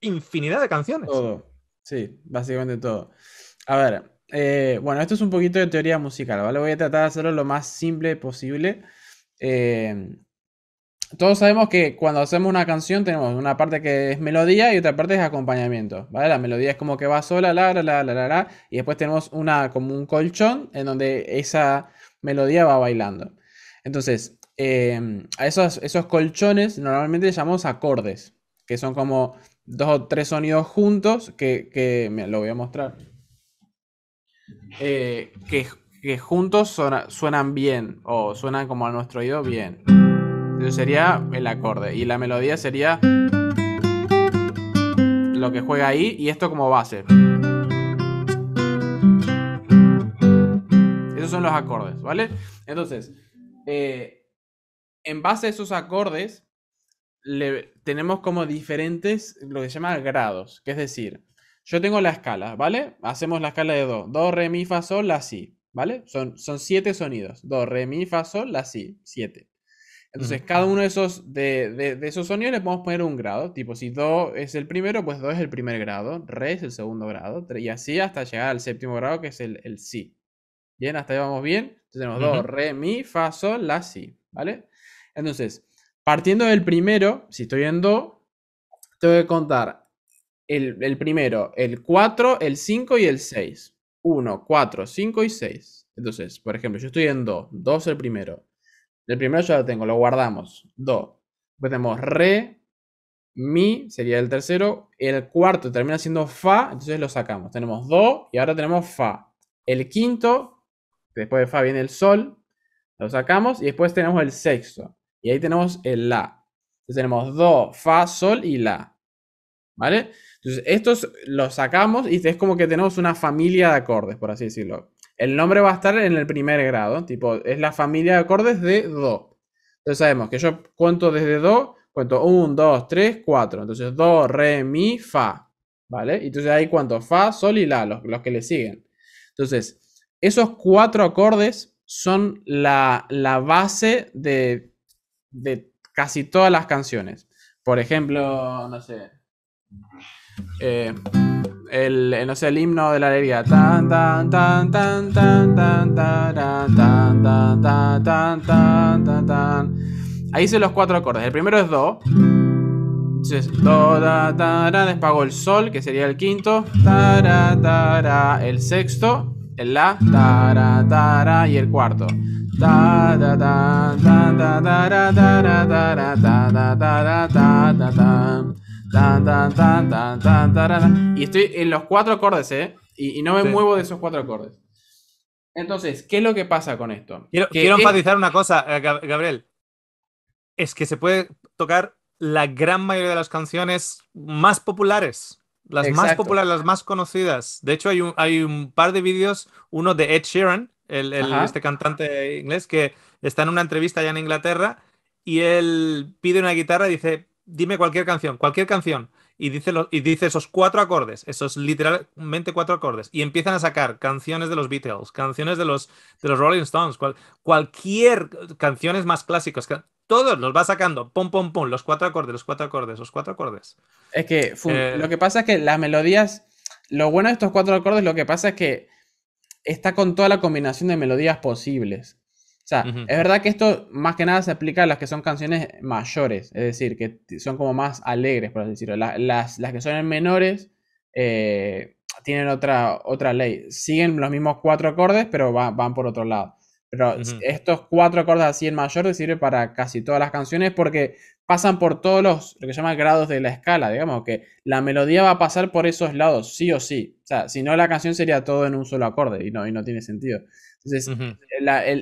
infinidad de canciones. Todo, sí, básicamente todo. A ver, eh, bueno, esto es un poquito de teoría musical, ¿vale? Voy a tratar de hacerlo lo más simple posible. Eh, todos sabemos que cuando hacemos una canción tenemos una parte que es melodía y otra parte es acompañamiento, ¿vale? La melodía es como que va sola, la, la, la, la, la, la y después tenemos una, como un colchón en donde esa melodía va bailando. Entonces, eh, a esos, esos colchones normalmente llamamos acordes, que son como dos o tres sonidos juntos que, lo voy a mostrar. Eh, que, juntos suenan bien o suenan como a nuestro oído bien. Entonces sería el acorde y la melodía sería lo que juega ahí y esto como base. Esos son los acordes, ¿vale? Entonces, eh, en base a esos acordes, tenemos como diferentes lo que se llama grados, que es decir, yo tengo la escala, ¿vale? Hacemos la escala de Do. Do, re, mi, fa, sol, la, si. ¿Vale? Son, son siete sonidos. Do, re, mi, fa, sol, la, si. Siete. Entonces, cada uno de esos, de, esos sonidos le podemos poner un grado. Tipo, si Do es el primero, pues Do es el primer grado. Re es el segundo grado. Y así hasta llegar al séptimo grado, que es el, el Si. Bien, hasta ahí vamos bien. Entonces, tenemos Do, re, mi, fa, sol, la, si. ¿Vale? Entonces, partiendo del primero, si estoy en Do, tengo que contar el, primero, el 4, el 5 y el 6. 1, 4, 5 y 6. Entonces, por ejemplo, yo estoy en Do es el primero. El primero ya lo tengo, lo guardamos. Do. Después tenemos re, mi, sería el tercero. El cuarto termina siendo fa, entonces lo sacamos. Tenemos do y ahora tenemos fa. El quinto, después de fa viene el sol, lo sacamos. Y después tenemos el sexto. Y ahí tenemos el la. Entonces tenemos do, fa, sol y la. ¿Vale? Entonces, estos los sacamos y es como que tenemos una familia de acordes, por así decirlo. El nombre va a estar en el primer grado, tipo, es la familia de acordes de Do. Entonces sabemos que yo cuento desde Do, cuento 1, 2, 3, 4. Entonces Do, Re, Mi, Fa. ¿Vale? Entonces ahí cuento Fa, Sol y La, los, los que le siguen. Entonces, esos cuatro acordes son la, base de casi todas las canciones. Por ejemplo, no sé el, no sé, el himno de la alegría. Tan, tan, tan, Ahí se los cuatro acordes. El primero es Do. Entonces, Do, da, Despago el Sol, que sería el quinto. Ta, El sexto. El La. Ta, ta, Y el cuarto. Ta, ta, ta, y estoy en los cuatro acordes, ¿eh? Y, no me muevo de esos cuatro acordes. Entonces, ¿qué es lo que pasa con esto? Quiero, enfatizar una cosa, eh, Gabriel. Es que se puede tocar la gran mayoría de las canciones más populares. Las más populares, las más conocidas. De hecho, hay un, hay un par de vídeos, uno de Ed Sheeran, este cantante inglés, que está en una entrevista allá en Inglaterra y él pide una guitarra y dice, dime cualquier canción, cualquier canción, y dice, esos cuatro acordes, esos literalmente cuatro acordes, y empiezan a sacar canciones de los Beatles, canciones de los, de los Rolling Stones, cualquier canciones más clásicas, todos los va sacando, pum, pum, pum, los cuatro acordes, los cuatro acordes, los cuatro acordes. Es que eh, lo que pasa es que las melodías, lo bueno de estos cuatro acordes, lo que pasa es que está con toda la combinación de melodías posibles. O sea, es verdad que esto más que nada se aplica a las que son canciones mayores, es decir, que son como más alegres, por así decirlo. las, las, las que son en menores eh, tienen otra, otra ley. Siguen los mismos cuatro acordes, pero van por otro lado. Pero estos cuatro acordes así en mayor sirve para casi todas las canciones porque pasan por todos los, lo que se llama grados de la escala, digamos, que la melodía va a pasar por esos lados, sí o sí. O sea, si no la canción sería todo en un solo acorde y no, y no tiene sentido. Entonces,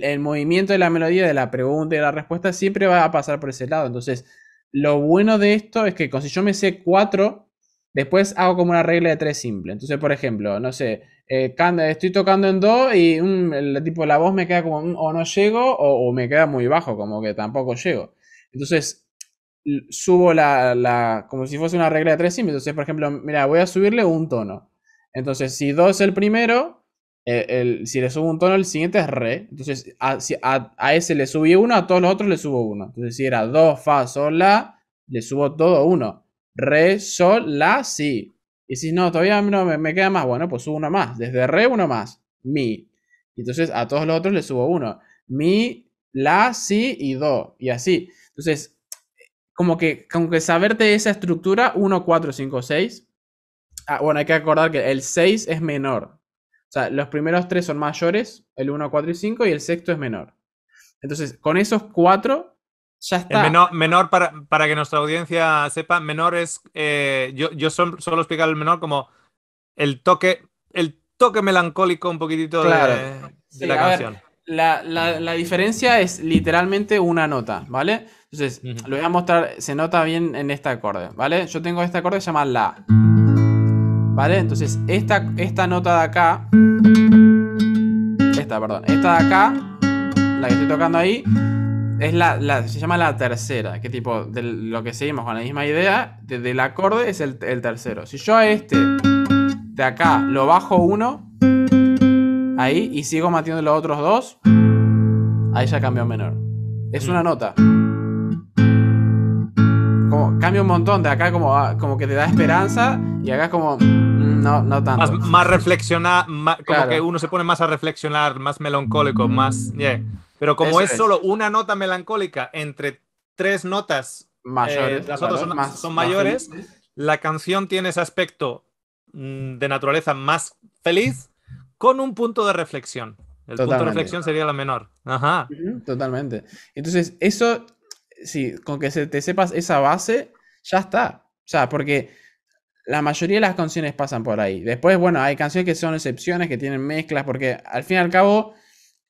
el, movimiento de la melodía, de la pregunta y la respuesta siempre va a pasar por ese lado. Entonces, lo bueno de esto es que si yo me sé cuatro, después hago como una regla de tres simple. Entonces, por ejemplo, no sé, eh, estoy tocando en do y el, tipo, la voz me queda como o no llego o, me queda muy bajo, como que tampoco llego. Entonces, subo la, como si fuese una regla de tres simple. Entonces, por ejemplo, mira, voy a subirle un tono. Entonces, si do es el primero, eh, el, si le subo un tono, el siguiente es re. Entonces, a, a, ese le subí uno, a todos los otros le subo uno. Entonces, si era do, fa, sol, la, le subo todo uno. Re, sol, la, si. Y si no, todavía no me, queda más, bueno, pues subo uno más. Desde re, uno más. Mi. Y entonces, a todos los otros le subo uno. Mi, la, si y do. Y así. Entonces, como que, que saberte esa estructura, 1, 4, 5, 6. Ah, bueno, hay que acordar que el 6 es menor los primeros tres son mayores, el 1, 4 y 5, y el sexto es menor. Entonces, con esos cuatro, ya eh, está. menor, para, para, que nuestra audiencia sepa, menor es, eh, yo, yo son, solo explicar el menor como el toque, el toque melancólico un poquitito de, la canción. la, diferencia es literalmente una nota, ¿vale? Entonces, lo voy a mostrar, se nota bien en este acorde, ¿vale? Yo tengo este acorde que se llama La. ¿Vale? Entonces, esta, esta nota de acá. Esta, perdón. Esta de acá, la que estoy tocando ahí, es la, se llama la tercera. Que tipo, de lo que seguimos con la misma idea, del acorde es el, tercero. Si yo a este de acá lo bajo uno, ahí, y sigo matiendo los otros dos, ahí ya cambió menor. Es mm. una nota. Como, cambia un montón, de acá como, ah, como que te da esperanza y acá es como no, no mm, tanto. Más, más reflexionar, como que uno se pone más a reflexionar, más melancólico, más. Pero como es, solo una nota melancólica entre tres notas, eh, mayores, las otras son, mayores, la canción tiene ese aspecto mm, de naturaleza más feliz con un punto de reflexión. El punto de reflexión sería la menor. Ajá. Totalmente. Entonces, eso, sí, con que se te sepas esa base, ya está. O sea, porque la mayoría de las canciones pasan por ahí. Después, bueno, hay canciones que son excepciones, que tienen mezclas, porque al fin y al cabo,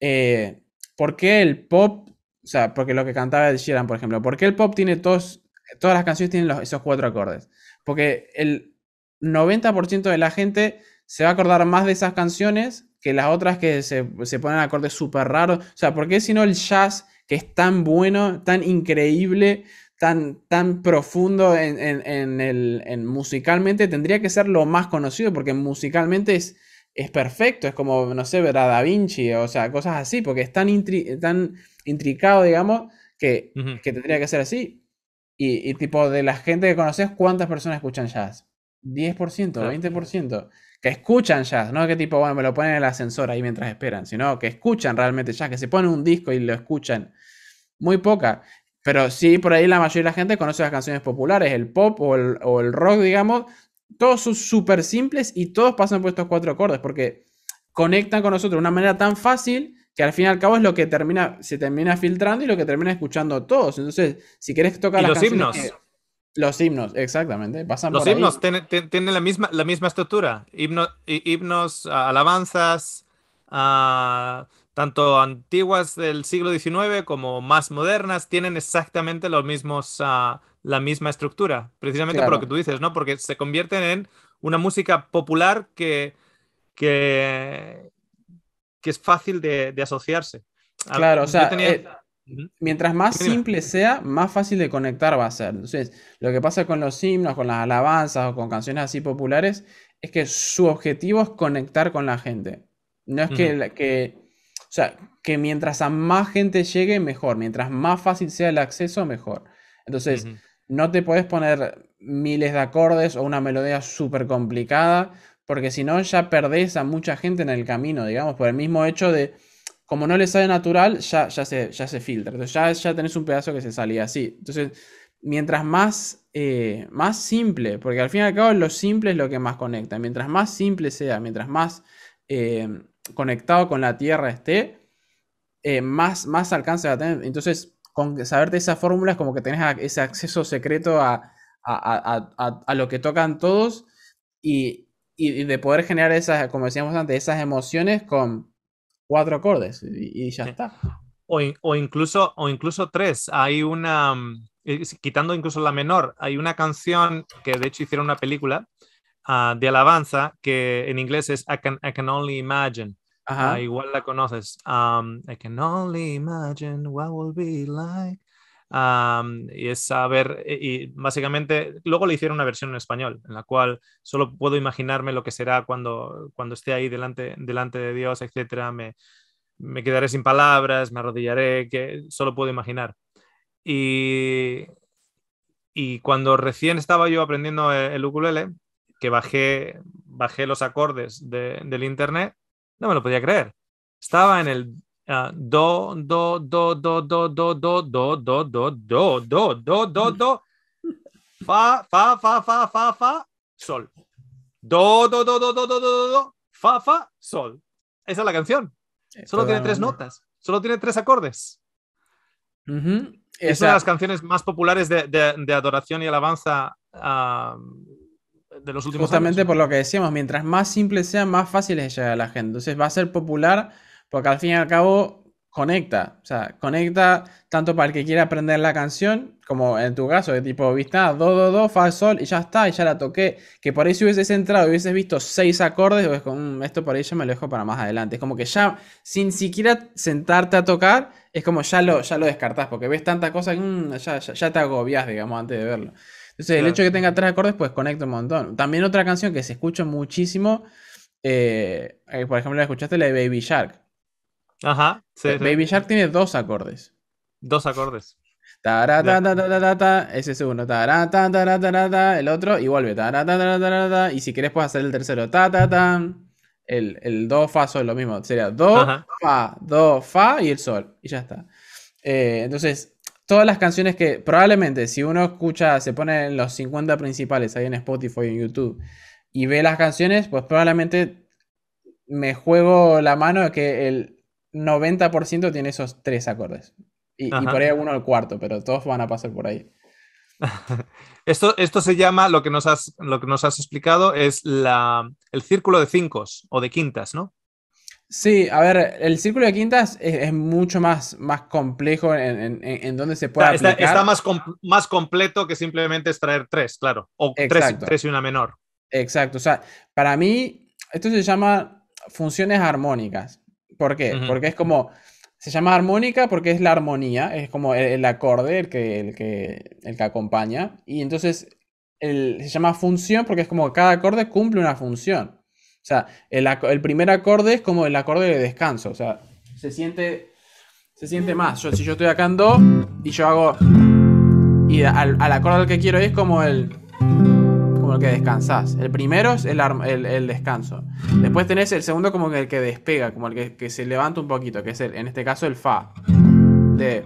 eh, ¿por qué el pop? O sea, porque lo que cantaba Ed Sheeran, por ejemplo, ¿por qué el pop tiene todos, todas las canciones tienen esos cuatro acordes? Porque el 90% de la gente se va a acordar más de esas canciones que las otras que se, se ponen acordes súper raros. O sea, ¿por qué si no el jazz, que es tan bueno, tan increíble? tan, tan profundo en, el, musicalmente, tendría que ser lo más conocido, porque musicalmente es, es perfecto, es como, no sé, ver Da Vinci, o sea, cosas así, porque es tan, intricado, digamos, que, que, tendría que ser así. Y, tipo, de la gente que conoces, ¿cuántas personas escuchan jazz? 10%, 20%, que escuchan jazz, no que tipo, bueno, me lo ponen en el ascensor ahí mientras esperan, sino que escuchan realmente jazz, que se pone un disco y lo escuchan. Muy poca. Pero sí, por ahí la mayoría de la gente conoce las canciones populares, el pop o el, o el rock, digamos. Todos son súper simples y todos pasan por estos cuatro acordes porque conectan con nosotros de una manera tan fácil que al fin y al cabo es lo que termina, se termina filtrando y lo que termina escuchando todos. Entonces, si quieres tocar las los himnos. los himnos, exactamente. Pasan los himnos tienen la, misma, la misma estructura. Himno, himnos, alabanzas, tanto antiguas del siglo XIX como más modernas, tienen exactamente los mismos, la misma estructura, precisamente por lo que tú dices, ¿no? Porque se convierten en una música popular que, que, es fácil de, asociarse. Claro, o sea, eh, mientras más simple sea, más fácil de conectar va a ser. Entonces, lo que pasa con los himnos, con las alabanzas o con canciones así populares, es que su objetivo es conectar con la gente. No es que o sea, que mientras a más gente llegue, mejor. Mientras más fácil sea el acceso, mejor. Entonces, no te puedes poner miles de acordes o una melodía súper complicada, porque si no, ya perdés a mucha gente en el camino, digamos, por el mismo hecho de, como no le sale natural, ya, ya, se, ya se filtra. Entonces, ya, ya tenés un pedazo que se salía así. Entonces, mientras más, eh, más simple, porque al fin y al cabo lo simple es lo que más conecta, mientras más simple sea, mientras más... Eh, conectado con la Tierra esté, eh, más, más alcance va a tener. Entonces, con saberte esa fórmula es como que tenés ese acceso secreto a, a, a, lo que tocan todos y, y, de poder generar esas, como decíamos antes, esas emociones con cuatro acordes y, ya está. O, o, incluso, o incluso tres. Hay una, mm, quitando incluso la menor, hay una canción que de hecho hicieron una película Ah, de alabanza que en inglés es I Can, Only Imagine. Ah, igual la conoces. Um, I can only imagine what will be like. Um, y es saber, e, y básicamente luego le hicieron una versión en español, en la cual solo puedo imaginarme lo que será cuando, cuando esté ahí delante, delante de Dios, etcétera, me, me quedaré sin palabras, me arrodillaré, que solo puedo imaginar. Y, y cuando recién estaba yo aprendiendo eh, el ukulele, que bajé, bajé los acordes del internet, no me lo podía creer. Estaba en el do, do, do, do, do, do, do, do, do, do, do, do, do, do, do, fa, fa, fa, fa, fa, fa, sol. Do, do, do, do, do, do, do, do, fa, fa, sol. Esa es la canción. Solo tiene tres notas, solo tiene tres acordes. Es una de las canciones más populares de, de, adoración y alabanza Justamente por lo que decíamos, mientras más simple sea, más fácil es llegar a la gente. Entonces va a ser popular porque al fin y al cabo conecta. O sea, conecta tanto para el que quiera aprender la canción, como en tu caso, de tipo, viste, ah, do, do, do, fa, sol, y ya está, y ya la toqué. Que por ahí si hubieses entrado y hubieses visto seis acordes, con mm, esto por ahí ya me lo dejo para más adelante. Es como que ya, sin siquiera sentarte a tocar, es como ya lo, ya lo descartás, porque ves tanta cosa que mm, ya, ya, te agobias, digamos, antes de verlo. Entonces, el hecho de que tenga tres acordes, pues conecta un montón. También otra canción que se escucha muchísimo, eh, eh, por ejemplo, la escuchaste, la de Baby Shark. Ajá. Eh, Baby Shark tiene dos acordes. Dos acordes. ta, ta, ta, ese es uno. el otro y vuelve. ta. y si querés, puedes hacer el tercero. El, el, do, fa, sol, lo mismo. Sería do, fa, do, fa y el sol. Y ya está. entonces, todas las canciones que probablemente si uno escucha, se pone en los 50 principales ahí en Spotify, en YouTube, y ve las canciones, pues probablemente me juego la mano de que el 90% tiene esos tres acordes. Y, y por ahí uno el cuarto, pero todos van a pasar por ahí. Esto, esto se llama, lo que nos has, lo que nos has explicado, es la, el círculo de cinco o de quintas, ¿no? Sí, a ver, el círculo de quintas es, mucho más, más complejo en, donde se puede. Está, aplicar. está más, más completo que simplemente extraer tres, claro. O tres, y una menor. Exacto. O sea, para mí, esto se llama funciones armónicas. ¿Por qué? Porque es como. Se llama armónica porque es la armonía, es como el, acorde el que, el el que acompaña. Y entonces se llama función porque es como cada acorde cumple una función o sea, el, primer acorde es como el acorde de descanso. O sea, se siente, se siente más. Yo, si yo estoy acá en Do y yo hago. Y al, al acorde al que quiero es como el. Como el que descansas El primero es el, descanso. Después tenés el segundo como el que despega, como el que, se levanta un poquito, que es el, en este caso el Fa. De.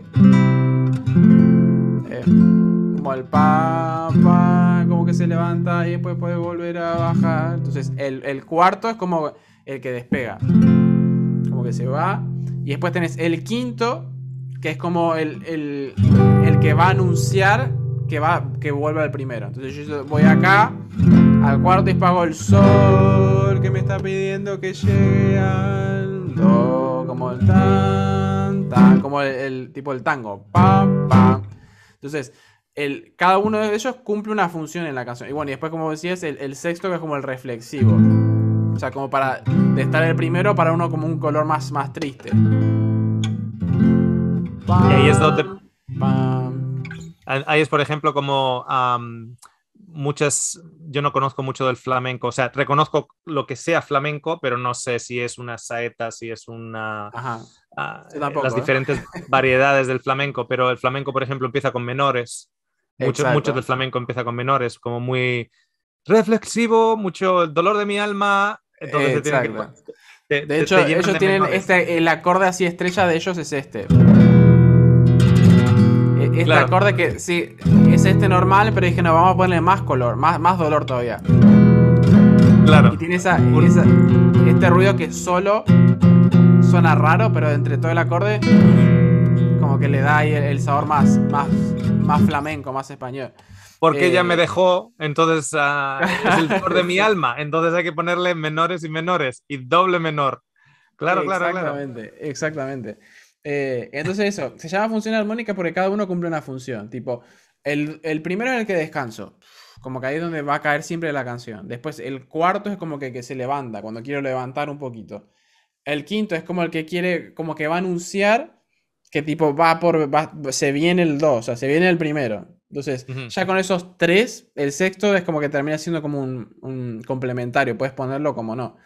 Eh, como el pa, pa se levanta y después puede volver a bajar. Entonces el, cuarto es como el que despega. Como que se va. Y después tenés el quinto, que es como el, que va a anunciar que, va, que vuelve al primero. Entonces yo voy acá, al cuarto y pago el sol que me está pidiendo que llegue al do, como el tan, tan, como el, tipo el tango. Pam, pam. Entonces, el, cada uno de ellos cumple una función en la canción. Y bueno, y después, como decías, el, sexto que es como el reflexivo. O sea, como para de estar el primero para uno como un color más, más triste. Y ahí es donde. Ahí es, por ejemplo, como muchas. Yo no conozco mucho del flamenco. O sea, reconozco lo que sea flamenco, pero no sé si es una saeta, si es una. Ajá. Ah, las ¿eh? diferentes variedades del flamenco, pero el flamenco, por ejemplo, empieza con menores. Mucho, del flamenco empieza con menores, como muy reflexivo, mucho el dolor de mi alma. Entonces que, de hecho, ellos tienen este, el acorde así estrella de ellos es este. E, este acorde que sí, es este normal, pero dije, no, vamos a ponerle más color, más, más dolor todavía. Claro. Y tiene esa, este ruido que solo suena raro, pero entre todo el acorde que le da el, sabor más, más, más flamenco, más español. Porque ella eh, me dejó, entonces ah, es el de mi alma, entonces hay que ponerle menores y menores y doble menor. Claro, claro, claro. Exactamente, eh, entonces eso, se llama función armónica porque cada uno cumple una función. Tipo, el, primero en el que descanso, como que ahí es donde va a caer siempre la canción. Después el cuarto es como que, que se levanta, cuando quiero levantar un poquito. El quinto es como el que quiere, como que va a anunciar que tipo va por. se viene el 2, o sea, se viene el primero. Entonces, ya con esos tres, el sexto es como que termina siendo como un, complementario, puedes ponerlo como no.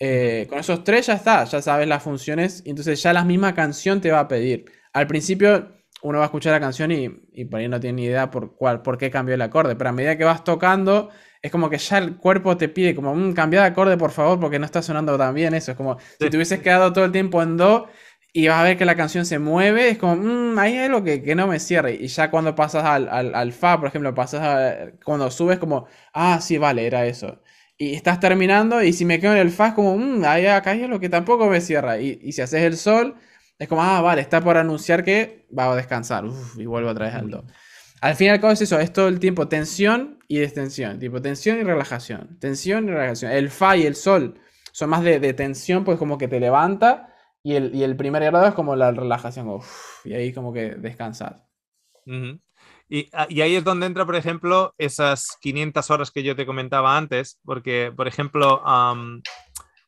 Eh, con esos tres ya está, ya sabes las funciones, entonces ya la misma canción te va a pedir. Al principio uno va a escuchar la canción y, por ahí no tiene ni idea por, cuál, por qué cambió el acorde, pero a medida que vas tocando, es como que ya el cuerpo te pide, como, un mm, cambio de acorde por favor, porque no está sonando tan bien eso. Es como si te hubieses quedado todo el tiempo en do y vas a ver que la canción se mueve, es como, mmm, ahí es lo que, no me cierra Y ya cuando pasas al, al, Fa, por ejemplo, pasas cuando subes como, ah, sí, vale, era eso. Y estás terminando y si me quedo en el Fa es como, mmm, ahí, acá hay lo que tampoco me cierra. Y, si haces el Sol, es como, ah, vale, está por anunciar que va a descansar. y vuelvo otra vez al Do. Al final y al es eso, es todo el tiempo tensión y destensión, tipo tensión y relajación, tensión y relajación. El Fa y el Sol son más de, de tensión, pues como que te levanta y el, y el primer grado es como la relajación, y ahí como que descansar ah, y, ahí es donde entra, por ejemplo, esas 500 horas que yo te comentaba antes, porque, por ejemplo,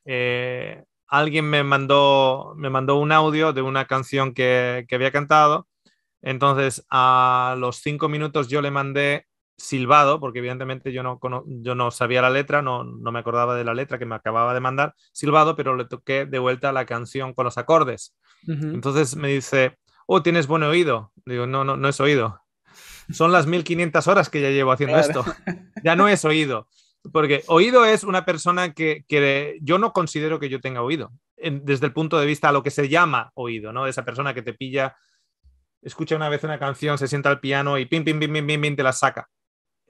eh, alguien me mandó, me mandó un audio de una canción que, que había cantado. Entonces, a los cinco minutos yo le mandé silbado, porque evidentemente yo no, yo no sabía la letra, no, no me acordaba de la letra que me acababa de mandar, silbado, pero le toqué de vuelta la canción con los acordes. Entonces me dice, oh, tienes buen oído. Digo, no, no, es oído. Son las 1500 horas que ya llevo haciendo esto. Ya no es oído. Porque oído es una persona que, yo no considero que yo tenga oído, desde el punto de vista a lo que se llama oído, ¿no? Esa persona que te pilla, escucha una vez una canción, se sienta al piano y pim, pim, pim, pim, pim, pim te la saca.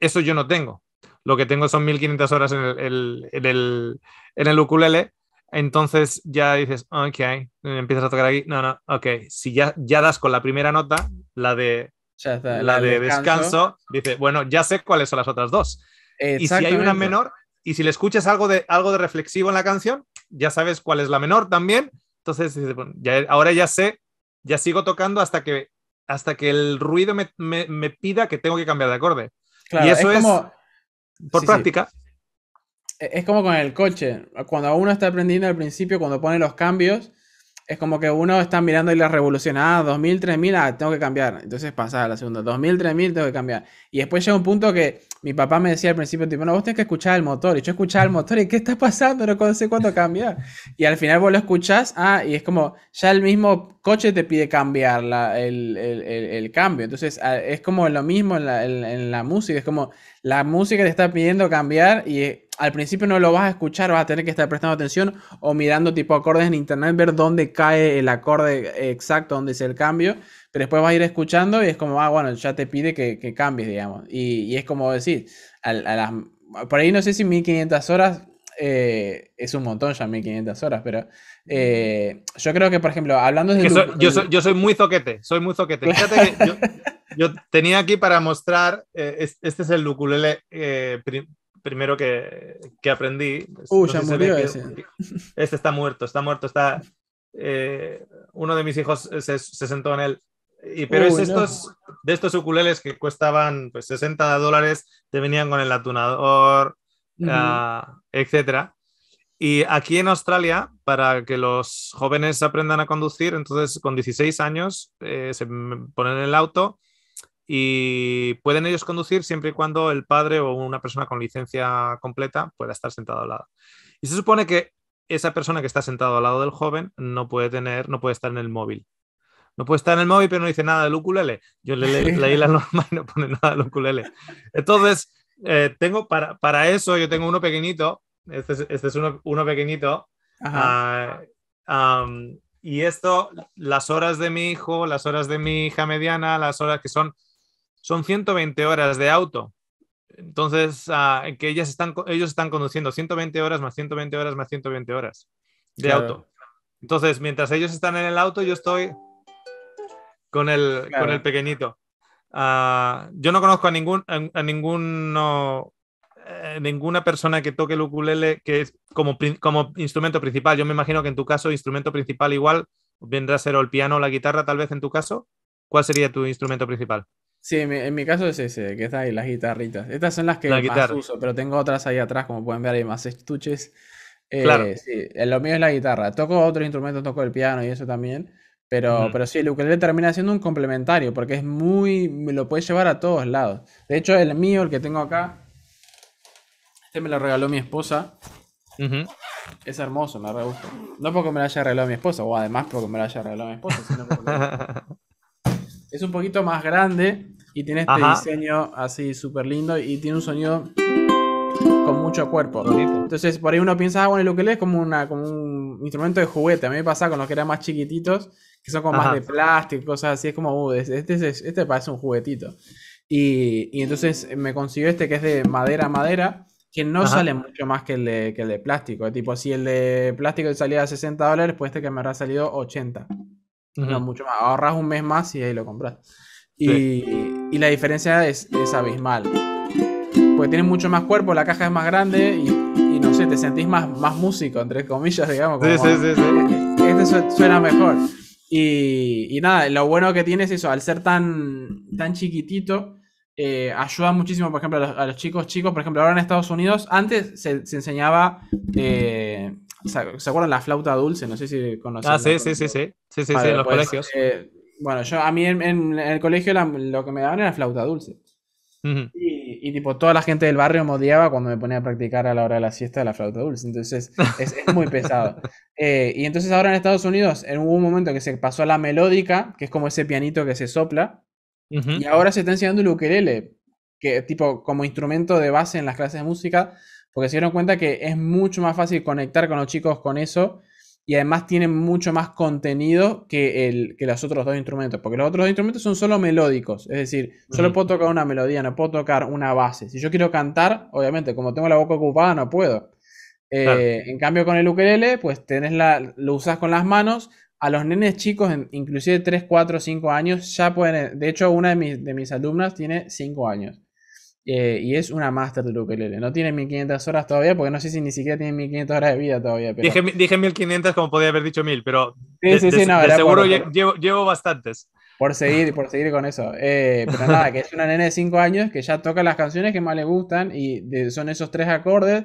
Eso yo no tengo. Lo que tengo son 1500 horas en el, en el, ukulele. Entonces ya dices, ok, empiezas a tocar aquí. No, no, ok. Si ya, ya das con la primera nota, la de, la, de descanso. bueno, ya sé cuáles son las otras dos. Y si hay una menor, y si le escuchas algo de, algo de reflexivo en la canción, ya sabes cuál es la menor también. Entonces, ya, ahora ya sé, ya sigo tocando hasta que, hasta que el ruido me, pida que tengo que cambiar de acorde. Claro, y eso es, por práctica. E-, es como con el coche. Cuando uno está aprendiendo al principio, cuando pone los cambios, es como que uno está mirando y la revolución. Ah, 2000, 3000, ah, tengo que cambiar. Entonces pasa a la segunda. 2000, 3000, tengo que cambiar. Y después llega un punto que mi papá me decía al principio, tipo, no, vos tenés que escuchar el motor. Y yo escuchaba el motor y ¿qué está pasando? No sé cuándo cambiar. Y al final vos lo escuchás, ah, y es como, ya el mismo coche te pide cambiar el, cambio. Entonces ah, es como lo mismo en la, en la música, es como la música te está pidiendo cambiar y eh, al principio no lo vas a escuchar, vas a tener que estar prestando atención o mirando tipo acordes en internet, ver dónde cae el acorde exacto, dónde es el cambio. Pero después vas a ir escuchando y es como, ah, bueno, ya te pide que, cambies, digamos. Y, es como decir, a, a las, por ahí no sé si 1500 horas eh, es un montón ya 1500 horas, pero eh, yo creo que, por ejemplo, hablando de... yo, soy, muy zoquete, soy muy zoquete. yo, tenía aquí para mostrar, eh, este es el luculele primero que, aprendí. Uh, ya murió ese. Este está muerto, está muerto, está... uno de mis hijos se, se sentó en él pero es estos, de estos ukuleles que costaban pues, 60 dólares, te venían con el atunador, ah, etcétera. Y aquí en Australia, para que los jóvenes aprendan a conducir, entonces con 16 años eh, se ponen en el auto y pueden ellos conducir siempre y cuando el padre o una persona con licencia completa pueda estar sentado al lado. Y se supone que esa persona que está sentado al lado del joven no puede tener, no puede estar en el móvil. No puede estar en el móvil, pero no dice nada de ukulele. Yo le, leí la norma y no pone nada del ukulele. Entonces, eh, tengo para, para, eso, yo tengo uno pequeñito. Este es, este es uno, pequeñito. Ah, y esto, las horas de mi hijo, las horas de mi hija mediana, las horas que son, son 120 horas de auto. Entonces, ah, que ellas están, ellos están conduciendo 120 horas más 120 horas más 120 horas de auto. Entonces, mientras ellos están en el auto, yo estoy con el, con el pequeñito. Ah, yo no conozco a ningún a, ninguno eh, ninguna persona que toque el ukulele que es como, como instrumento principal. Yo me imagino que en tu caso, instrumento principal igual vendrá a ser el piano o la guitarra, tal vez en tu caso. ¿Cuál sería tu instrumento principal? Sí, en mi, caso es ese, que está ahí, las guitarritas. Estas son las que más uso, pero tengo otras ahí atrás, como pueden ver, hay más estuches. Eh, claro. Sí, eh, lo mío es la guitarra. Toco otro instrumento toco el piano y eso también. Pero, pero sí, el ukelele termina siendo un complementario porque es muy. lo puedes llevar a todos lados. De hecho, el mío, el que tengo acá, este me lo regaló mi esposa. Es hermoso, me re gusta. No porque me lo haya regalado mi esposa, o además porque me lo haya regalado mi esposa, sino porque... es un poquito más grande y tiene este diseño así súper lindo y tiene un sonido con mucho cuerpo. Entonces, por ahí uno piensa, ah, bueno, el ukelele es como, una, como un instrumento de juguete. A mí me pasa con los que eran más chiquititos que son como más de plástico, cosas así, es como, este, este, parece un juguetito. Y, entonces me consiguió este que es de madera a madera, que no sale mucho más que el, de, de plástico. Tipo, si el de plástico salía a 60 dólares, pues este que me habrá salido 80. No mucho más. Ahorras un mes más y ahí lo compras. Y, la diferencia es, es, abismal. Porque tienes mucho más cuerpo, la caja es más grande y, no sé, te sentís más, más músico, entre comillas, digamos. sí, sí, sí, sí. Este suena mejor. Y, nada, lo bueno que tiene es eso, al ser tan, tan chiquitito, eh, ayuda muchísimo, por ejemplo, a los, chicos chicos. Por ejemplo, ahora en Estados Unidos, antes se, enseñaba, eh, ¿se acuerdan la flauta dulce? No sé si conocen. Ah, sí, sí, sí, sí, sí, sí, sí, en los pues, colegios. Eh, bueno, yo a mí en, el colegio lo que me daban era flauta dulce. y, y, tipo, toda la gente del barrio me odiaba cuando me ponía a practicar a la hora de la siesta de la flauta dulce. Entonces, es, muy pesado. Eh, y entonces ahora en Estados Unidos, en un momento que se pasó a la melódica, que es como ese pianito que se sopla, y ahora se está enseñando el ukelele, que tipo como instrumento de base en las clases de música, porque se dieron cuenta que es mucho más fácil conectar con los chicos con eso y además tiene mucho más contenido que, el, que los otros dos instrumentos, porque los otros dos instrumentos son solo melódicos, es decir, solo puedo tocar una melodía, no puedo tocar una base. Si yo quiero cantar, obviamente, como tengo la boca ocupada, no puedo. Eh, en cambio, con el ukelele, pues tenés la, lo usas con las manos. A los nenes chicos, inclusive 3, 4, 5 años, ya pueden. De hecho, una de mis, de mis alumnas tiene 5 años. Eh, y es una master Luke ukelele. No tiene 1500 horas todavía, porque no sé si ni siquiera tiene 1500 horas de vida todavía. Dije, 1500 como podía haber dicho 1000, pero seguro llevo, llevo, bastantes. Por seguir, por seguir con eso. Eh, pero nada, que es una nena de 5 años que ya toca las canciones que más le gustan y son esos tres acordes.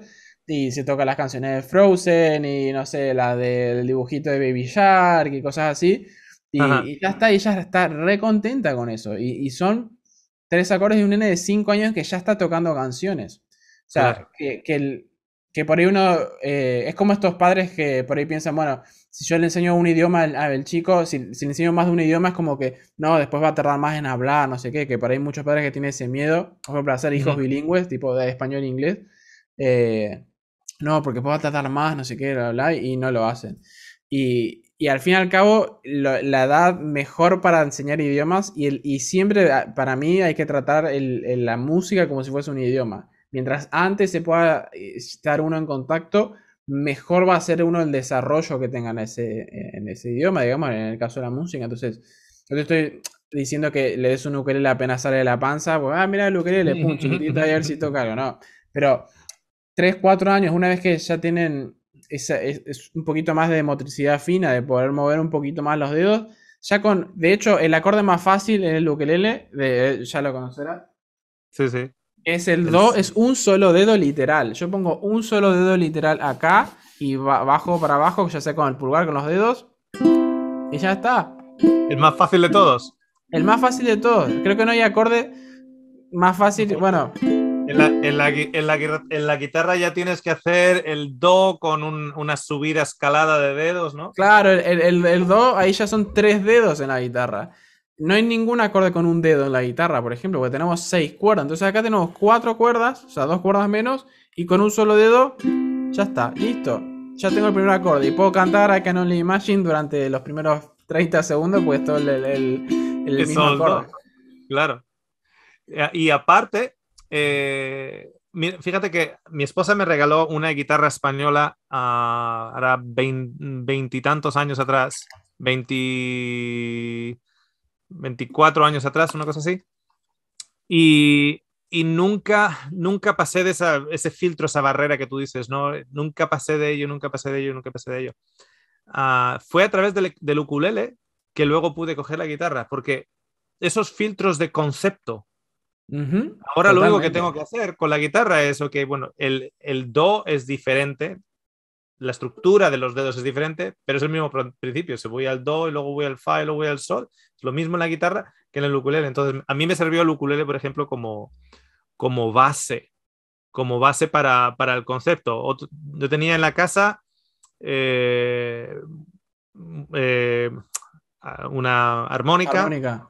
Y se toca las canciones de Frozen y no sé, la del dibujito de Baby Shark y cosas así. Y, ya está, y ya está re contenta con eso. y, y son tres acordes de un nene de cinco años que ya está tocando canciones. O sea, que, por ahí uno, eh, es como estos padres que por ahí piensan, bueno, si yo le enseño un idioma al, chico, si, le enseño más de un idioma es como que, no, después va a tardar más en hablar, no sé qué, que por ahí muchos padres que tienen ese miedo, por para hacer hijos bilingües, tipo de español e inglés, eh, no, porque puedo va a tardar más, no sé qué, y no lo hacen. Y, y al fin y al cabo, la edad mejor para enseñar idiomas y, el, y siempre ah, para mí hay que tratar el, la música como si fuese un idioma. Mientras antes se pueda eh, estar uno en contacto, mejor va a ser uno el desarrollo que tengan ese, en ese idioma, digamos, en el caso de la música. Entonces, yo te estoy diciendo que le des un ukelele apenas sale de la panza, pues, ah, mira el ukelele, pum, chiquitito, a ver si toca no. Pero tres, cuatro años, una vez que ya tienen es, un poquito más de motricidad fina, de poder mover un poquito más los dedos. Ya con, de hecho, el acorde más fácil en el ukelele, de, ya lo conocerás. Sí, sí. Es el, el do, es un solo dedo literal. Yo pongo un solo dedo literal acá y bajo para abajo, ya sea con el pulgar, con los dedos. Y ya está. El más fácil de todos. El más fácil de todos. Creo que no hay acorde más fácil. Bueno, en la, guitarra ya tienes que hacer el do con una subida escalada de dedos, ¿no? Claro, el, el, do, ahí ya son tres dedos en la guitarra. No hay ningún acorde con un dedo en la guitarra, por ejemplo, porque tenemos seis cuerdas. Entonces acá tenemos cuatro cuerdas, o sea, dos cuerdas menos, y con un solo dedo, ya está, listo. Ya tengo el primer acorde y puedo cantar a Can Only Imagine durante los primeros 30 segundos, pues todo el, el mismo acorde. Claro. Y aparte, eh, fíjate que mi esposa me regaló una guitarra española ahora veintitantos años atrás, veinticuatro años atrás, una cosa así. Y, nunca, nunca pasé de ese filtro, esa barrera que tú dices, ¿no? Nunca pasé de ello, nunca pasé de ello, nunca pasé de ello. Ah, fue a través del, del ukulele que luego pude coger la guitarra, porque esos filtros de concepto Ahora lo único que tengo que hacer con la guitarra es, que bueno, el, do es diferente, la estructura de los dedos es diferente, pero es el mismo principio. se voy al do y luego voy al fa y luego voy al sol, es lo mismo en la guitarra que en el ukulele. Entonces, a mí me sirvió el ukulele, por ejemplo, como, como base, como base para, para el concepto. yo tenía en la casa eh, eh, una armónica. armónica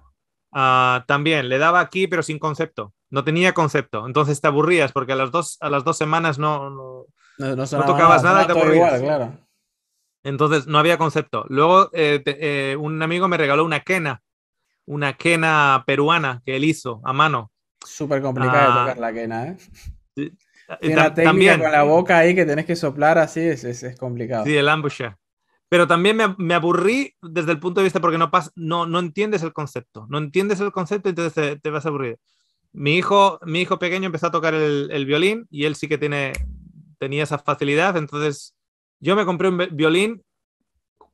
Ah, también le daba aquí, pero sin concepto. No tenía concepto. Entonces te aburrías porque a las dos, a las dos semanas no, no, tocabas nada, te aburrías. Entonces no había concepto. Luego eh, eh, un amigo me regaló una quena, una quena peruana que él hizo a mano. Súper complicado ah, tocar la quena, ¿eh? técnica también. con la boca ahí que tenés que soplar así, es, complicado. Sí, el ambusha. Pero también me, aburrí desde el punto de vista porque no, no, no entiendes el concepto. No entiendes el concepto y entonces te, vas a aburrir. Mi hijo, mi hijo pequeño empezó a tocar el, violín y él sí que tiene, tenía esa facilidad. Entonces yo me compré un violín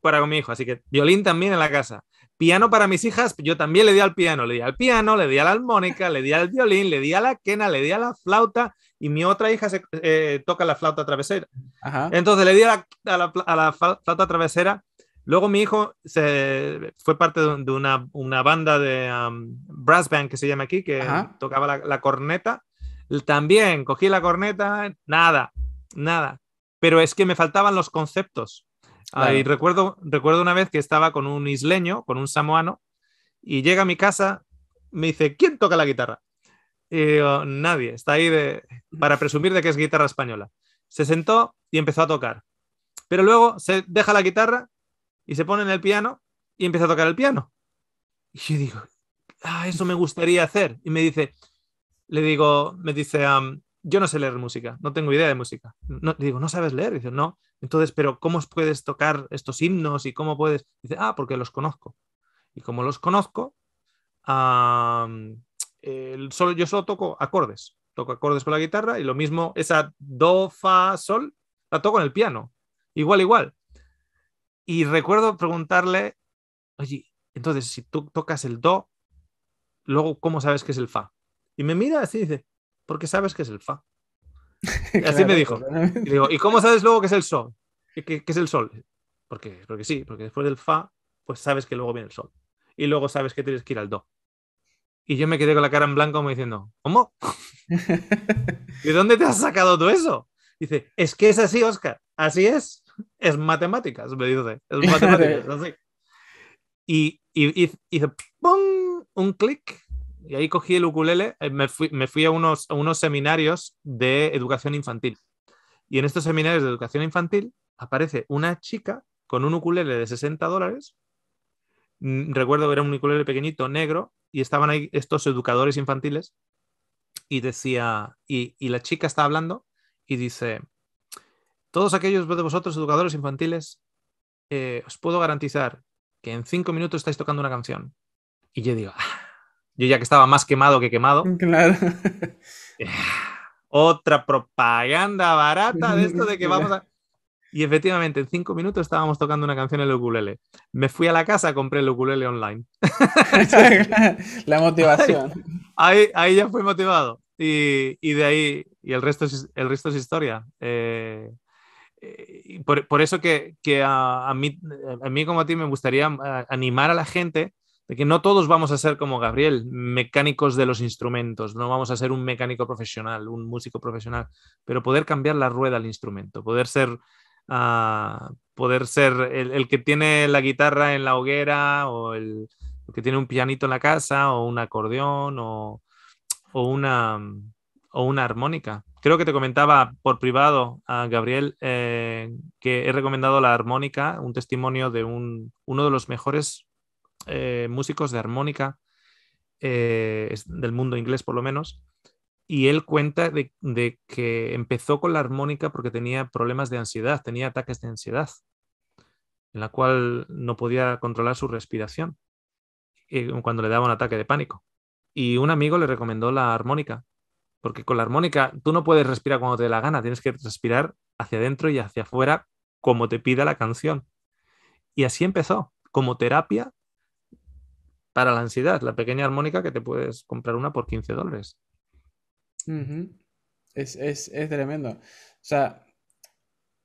para con mi hijo. Así que violín también en la casa piano para mis hijas, yo también le di al piano, le di al piano, le di a la armónica, le di al violín, le di a la quena, le di a la flauta y mi otra hija eh, toca la flauta travesera. Entonces le di a la, flauta travesera. Luego mi hijo fue parte de una, banda de um, brass band que se llama aquí, que tocaba la corneta. También cogí la corneta, nada, nada. Pero es que me faltaban los conceptos recuerdo, recuerdo una vez que estaba con un isleño, con un samoano, y llega a mi casa, me dice, ¿quién toca la guitarra? Y digo, nadie, está ahí de... para presumir de que es guitarra española. Se sentó y empezó a tocar. Pero luego se deja la guitarra y se pone en el piano y empieza a tocar el piano. Y yo digo, ah, eso me gustaría hacer. Y me dice, le digo, me dice, yo no sé leer música, no tengo idea de música. No, digo, ¿no sabes leer? Dice, no. Entonces, ¿pero cómo puedes tocar estos himnos y cómo puedes? Dice, ah, porque los conozco. Y como los conozco, solo, yo solo toco acordes. Toco acordes con la guitarra y lo mismo, esa do, fa, sol, la toco en el piano. Igual, igual. Y recuerdo preguntarle, oye, entonces si tú tocas el do, luego, ¿cómo sabes que es el fa? Y me mira así y dice, porque sabes que es el fa. Y así me dijo. Y digo, ¿y cómo sabes luego que es el sol? ¿Qué, es el sol? Porque, porque sí, porque después del fa, pues sabes que luego viene el sol. Y luego sabes que tienes que ir al do. Y yo me quedé con la cara en blanco como diciendo, ¿cómo? ¿De dónde te has sacado todo eso? Dice, es que es así, Oscar. Así es. Es matemáticas, me dice. Es matemáticas, así. Y, y, ¡pum! un clic y ahí cogí el ukulele, eh, me fui, me fui a, unos, seminarios de educación infantil. Y en estos seminarios de educación infantil aparece una chica con un ukulele de 60 dólares. Mm, recuerdo que era un ukulele pequeñito, negro, y estaban ahí estos educadores infantiles. Y decía, y, la chica está hablando y dice, todos aquellos de vosotros educadores infantiles, eh, os puedo garantizar que en cinco minutos estáis tocando una canción. Y yo digo, ah, yo ya que estaba más quemado que quemado. Claro. Otra propaganda barata de esto de que vamos a... Y efectivamente, en cinco minutos estábamos tocando una canción en el ukulele. Me fui a la casa, compré el ukulele online. la motivación. Ahí, ahí, ya fui motivado. Y, y, de ahí, y el resto es, el resto es historia. Eh, eh, por, por, eso que, que a, a, mí, a mí como a ti me gustaría eh, animar a la gente de que no todos vamos a ser como Gabriel, mecánicos de los instrumentos, no vamos a ser un mecánico profesional, un músico profesional, pero poder cambiar la rueda al instrumento, poder ser, ah, poder ser el, que tiene la guitarra en la hoguera o el, que tiene un pianito en la casa o un acordeón o, una, o una armónica. Creo que te comentaba por privado, a Gabriel, eh, que he recomendado la armónica, un testimonio de un, uno de los mejores eh, músicos de armónica eh, del mundo inglés por lo menos, y él cuenta de, que empezó con la armónica porque tenía problemas de ansiedad, tenía ataques de ansiedad, en la cual no podía controlar su respiración eh, cuando le daba un ataque de pánico. Y un amigo le recomendó la armónica, porque con la armónica tú no puedes respirar cuando te dé la gana, tienes que respirar hacia adentro y hacia afuera como te pida la canción. Y así empezó, como terapia para la ansiedad, la pequeña armónica que te puedes comprar una por 15 dólares. es, tremendo. O sea,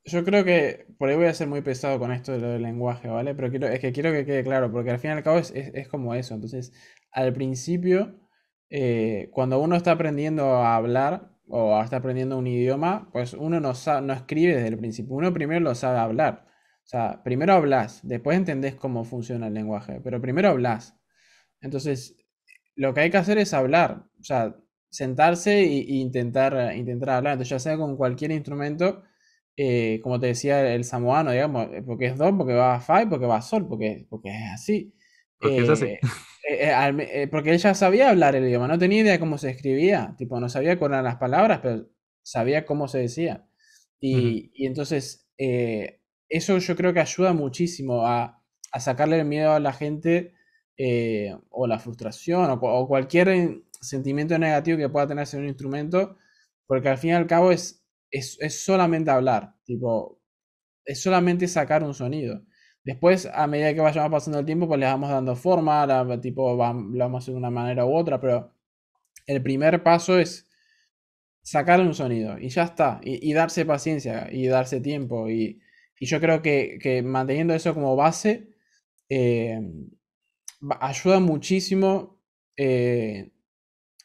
yo creo que por ahí voy a ser muy pesado con esto de lo del lenguaje, ¿vale? Pero quiero, es que quiero que quede claro, porque al fin y al cabo es, como eso. Entonces, al principio, eh, cuando uno está aprendiendo a hablar o está aprendiendo un idioma, pues uno no, no escribe desde el principio, uno primero lo sabe hablar. O sea, primero hablas, después entendés cómo funciona el lenguaje, pero primero hablas. Entonces, lo que hay que hacer es hablar, o sea, sentarse e, intentar, intentar hablar, Entonces, ya sea con cualquier instrumento, eh, como te decía el samoano, digamos, eh, porque es do, porque va a fa porque va a sol, porque, porque es así. Eh, porque, él ya sabía hablar el idioma, no tenía idea cómo se escribía, tipo, no sabía cuáles eran las palabras, pero sabía cómo se decía. Y, entonces, eso yo creo que ayuda muchísimo a, a sacarle el miedo a la gente eh, o la frustración o, cualquier eh, sentimiento negativo que pueda tener en un instrumento, porque al fin y al cabo es, es, es, solamente hablar, tipo, es solamente sacar un sonido. Después, a medida que vayamos pasando el tiempo, pues le vamos dando forma, tipo, vamos, de una manera u otra, pero el primer paso es sacar un sonido y ya está, y, darse paciencia y darse tiempo. Y, y yo creo que, que, manteniendo eso como base, eh, ayuda muchísimo eh,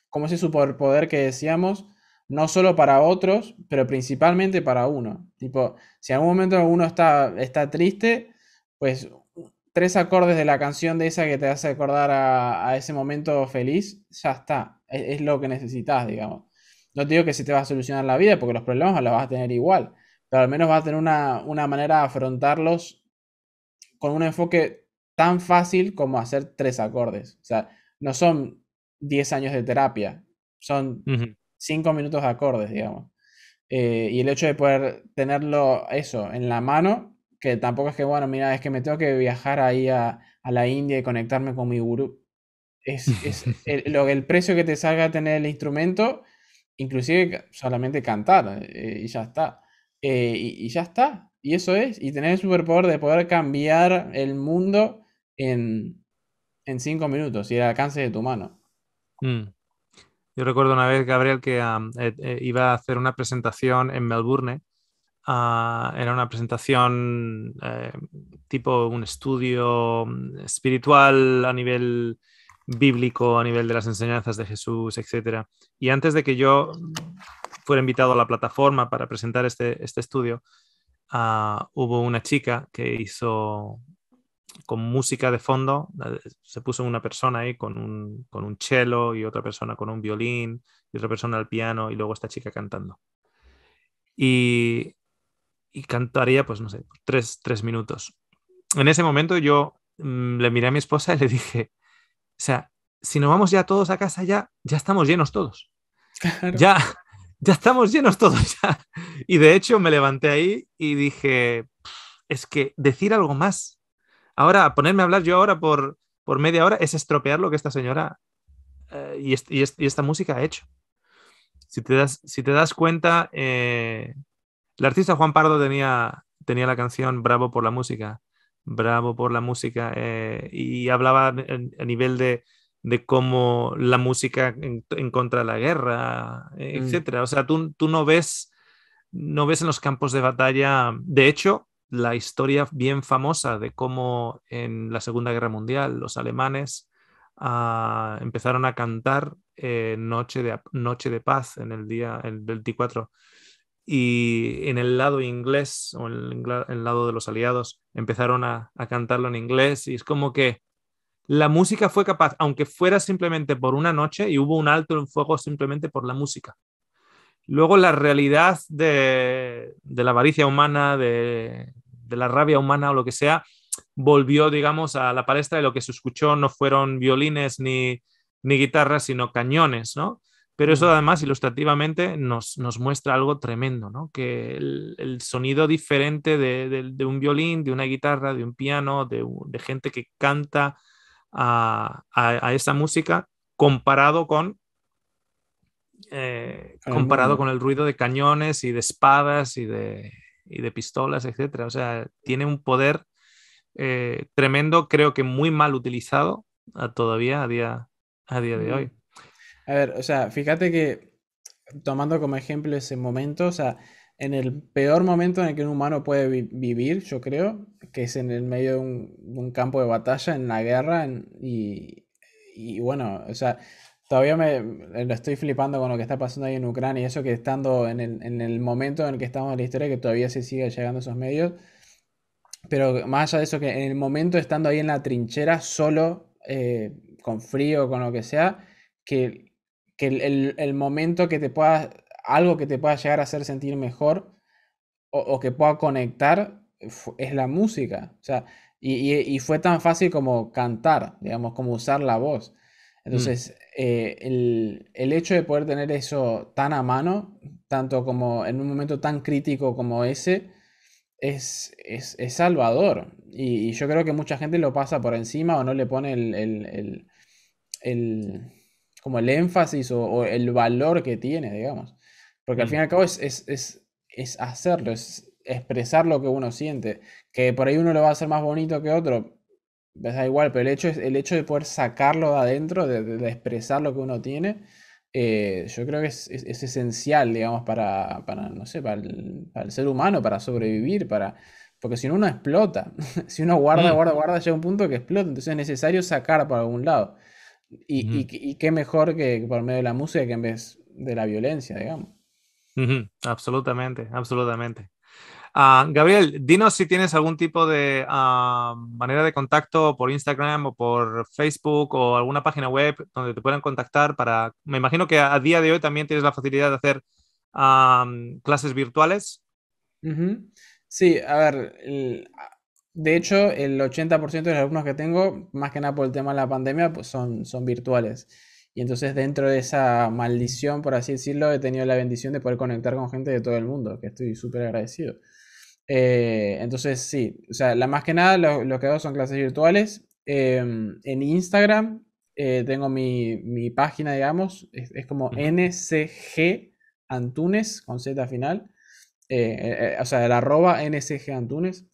como ese superpoder que decíamos, no solo para otros, pero principalmente para uno. Tipo, si en algún momento uno está, está triste, pues tres acordes de la canción de esa que te hace acordar a, ese momento feliz, ya está. Es, lo que necesitas, digamos. No te digo que se te va a solucionar la vida, porque los problemas los vas a tener igual, pero al menos vas a tener una, una manera de afrontarlos con un enfoque tan fácil como hacer tres acordes. O sea, no son 10 años de terapia, son 5 minutos de acordes, digamos. Eh, y el hecho de poder tenerlo eso en la mano, que tampoco es que, bueno, mira, es que me tengo que viajar ahí a, la India y conectarme con mi gurú. Es, el, lo, el precio que te salga tener el instrumento, inclusive solamente cantar eh, y ya está. Eh, y, y ya está. Y eso es, y tener el superpoder de poder cambiar el mundo en, cinco minutos y al alcance de tu mano. Mm. Yo recuerdo una vez, Gabriel, que um, eh, eh, iba a hacer una presentación en Melbourne. Ah, era una presentación eh, tipo un estudio mm, espiritual a nivel bíblico, a nivel de las enseñanzas de Jesús, etc. Y antes de que yo fuera invitado a la plataforma para presentar este, este estudio, ah, hubo una chica que hizo con música de fondo. Se puso una persona ahí con un, con cello y otra persona con un violín y otra persona al piano y luego esta chica cantando. Y, y cantaría, pues no sé, tres, minutos. En ese momento yo mm, le miré a mi esposa y le dije, o sea, si nos vamos ya todos a casa, ya, ya estamos llenos todos. Ya, ya estamos llenos todos. Y de hecho me levanté ahí y dije, es que decir algo más Ahora, ponerme a hablar yo ahora por, por media hora es estropear lo que esta señora eh, y, esta música ha hecho. Si te das, si te das cuenta, el eh, artista Juan Pardo tenía, tenía la canción Bravo por la música, Bravo por la música, eh, y hablaba a, nivel de, cómo la música en, contra de la guerra, mm. etc. O sea, tú, tú no ves no ves en los campos de batalla. De hecho, la historia bien famosa de cómo en la Segunda Guerra Mundial los alemanes ah, empezaron a cantar eh, noche, de, noche de Paz en el día el 24 y en el lado inglés o en el, lado de los aliados empezaron a, cantarlo en inglés y es como que la música fue capaz, aunque fuera simplemente por una noche y hubo un alto en fuego simplemente por la música. Luego la realidad de, la avaricia humana, de de la rabia humana o lo que sea, volvió, digamos, a la palestra y lo que se escuchó no fueron violines ni, guitarras, sino cañones, ¿no? Pero eso además ilustrativamente nos, muestra algo tremendo, ¿no? Que el, sonido diferente de, un violín, de una guitarra, de un piano, de, gente que canta a, esa música comparado con... Eh, comparado con el ruido de cañones y de espadas y de, y de pistolas, etcétera. O sea, tiene un poder eh, tremendo, creo que muy mal utilizado ah, todavía a día, a día de hoy. Mm. A ver, o sea, fíjate que tomando como ejemplo ese momento, o sea, en el peor momento en el que un humano puede vivir, yo creo, que es en el medio de un, campo de batalla, en la guerra, y, y bueno, o sea, todavía me eh, lo estoy flipando con lo que está pasando ahí en Ucrania y eso que estando en el, en el momento en el que estamos en la historia, que todavía se sigue llegando a esos medios. Pero más allá de eso, que en el momento estando ahí en la trinchera, solo, eh, con frío, con lo que sea, que, que el, el, momento que te pueda, algo que te pueda llegar a hacer sentir mejor o, que pueda conectar es la música. O sea, y, y, y fue tan fácil como cantar, digamos, como usar la voz. Mm. Entonces, eh, el, hecho de poder tener eso tan a mano, tanto como en un momento tan crítico como ese, es, salvador. Y, yo creo que mucha gente lo pasa por encima o no le pone el, el, el como el énfasis o, el valor que tiene, digamos. Porque al mm. fin y al cabo es, es, es hacerlo, es expresar lo que uno siente. Que por ahí uno lo va a hacer más bonito que otro, da igual, pero el hecho, el hecho de poder sacarlo de adentro, de, expresar lo que uno tiene, eh, yo creo que es, esencial, digamos, para, no sé, para el, ser humano, para sobrevivir, para... Porque si no, uno explota. si uno guarda, mm. guarda, guarda, llega un punto que explota. Entonces es necesario sacar por algún lado. Y, qué mejor que por medio de la música que en vez de la violencia, digamos. Absolutamente, absolutamente. Ah, Gabriel, dinos si tienes algún tipo de ah, manera de contacto por Instagram o por Facebook o alguna página web donde te puedan contactar para... Me imagino que a, día de hoy también tienes la facilidad de hacer clases virtuales. Sí, a ver, de hecho, el 80% de los alumnos que tengo, más que nada por el tema de la pandemia, pues son, son virtuales. Y entonces dentro de esa maldición, por así decirlo, he tenido la bendición de poder conectar con gente de todo el mundo, que estoy súper agradecido. Eh, entonces, sí, o sea, la más que nada lo, que hago son clases virtuales. Em, en Instagram eh, tengo mi, página, digamos, es, como ncgantunes Antunes con Z final. Eh, o sea, el arroba ncgantunes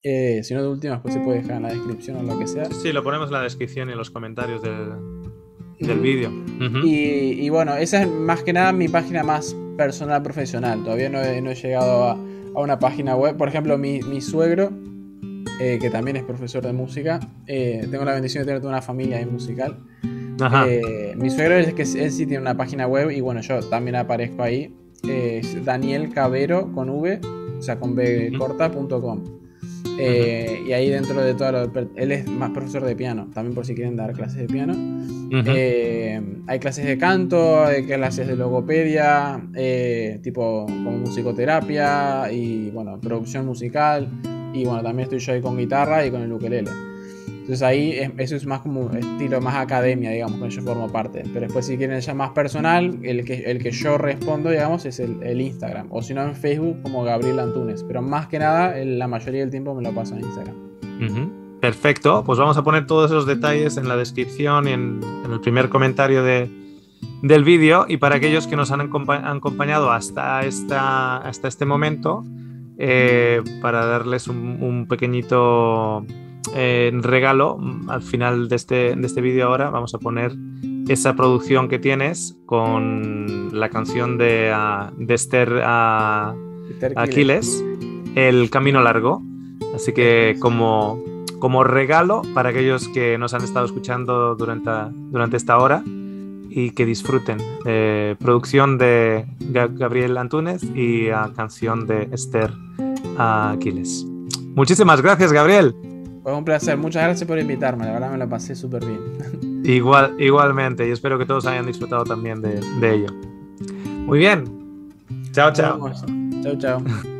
si no, de última, pues se puede dejar en la descripción o lo que sea. Sí, lo ponemos en la descripción y en los comentarios del, vídeo. y, bueno, esa es más que nada mi página más personal, profesional. Todavía no he llegado a, a una página web. Por ejemplo, mi, suegro, eh, que también es profesor de música, eh, tengo la bendición de tener toda una familia musical. Eh, mi suegro es que él sí tiene una página web y bueno, yo también aparezco ahí. Es Daniel Cabero con V, o sea, con eh, y ahí dentro de todo, él es más profesor de piano, también por si quieren dar clases de piano. Eh, hay clases de canto, hay clases de logopedia, eh, tipo con musicoterapia y bueno, producción musical. Y bueno, también estoy yo ahí con guitarra y con el ukelele. Entonces ahí eso es más como un estilo más academia, digamos, que yo formo parte. Pero después si quieren ya más personal, el que, el que yo respondo, digamos, es el, Instagram. O si no en Facebook como Gabriel Antunes. Pero más que nada, la mayoría del tiempo me lo paso en Instagram. Perfecto, pues vamos a poner todos esos detalles en la descripción y en, el primer comentario de, del vídeo. Y para aquellos que nos han, acompañado hasta, esta, hasta este momento, eh, para darles un pequeñito regalo, al final este, de este, vídeo ahora vamos a poner esa producción que tienes con la canción de, ah, Esther ah, Aquiles, El Camino Largo. Así que como, como regalo para aquellos que nos han estado escuchando durante, durante esta hora y que disfruten. Eh, producción de Gabriel Antúnez y ah, canción de Esther Aquiles. Muchísimas gracias, Gabriel. Fue un placer. Muchas gracias por invitarme. La verdad me la pasé súper bien. Igual, igualmente. Y espero que todos hayan disfrutado también de, de ello. Muy bien. Chao, chao. Chao, chao.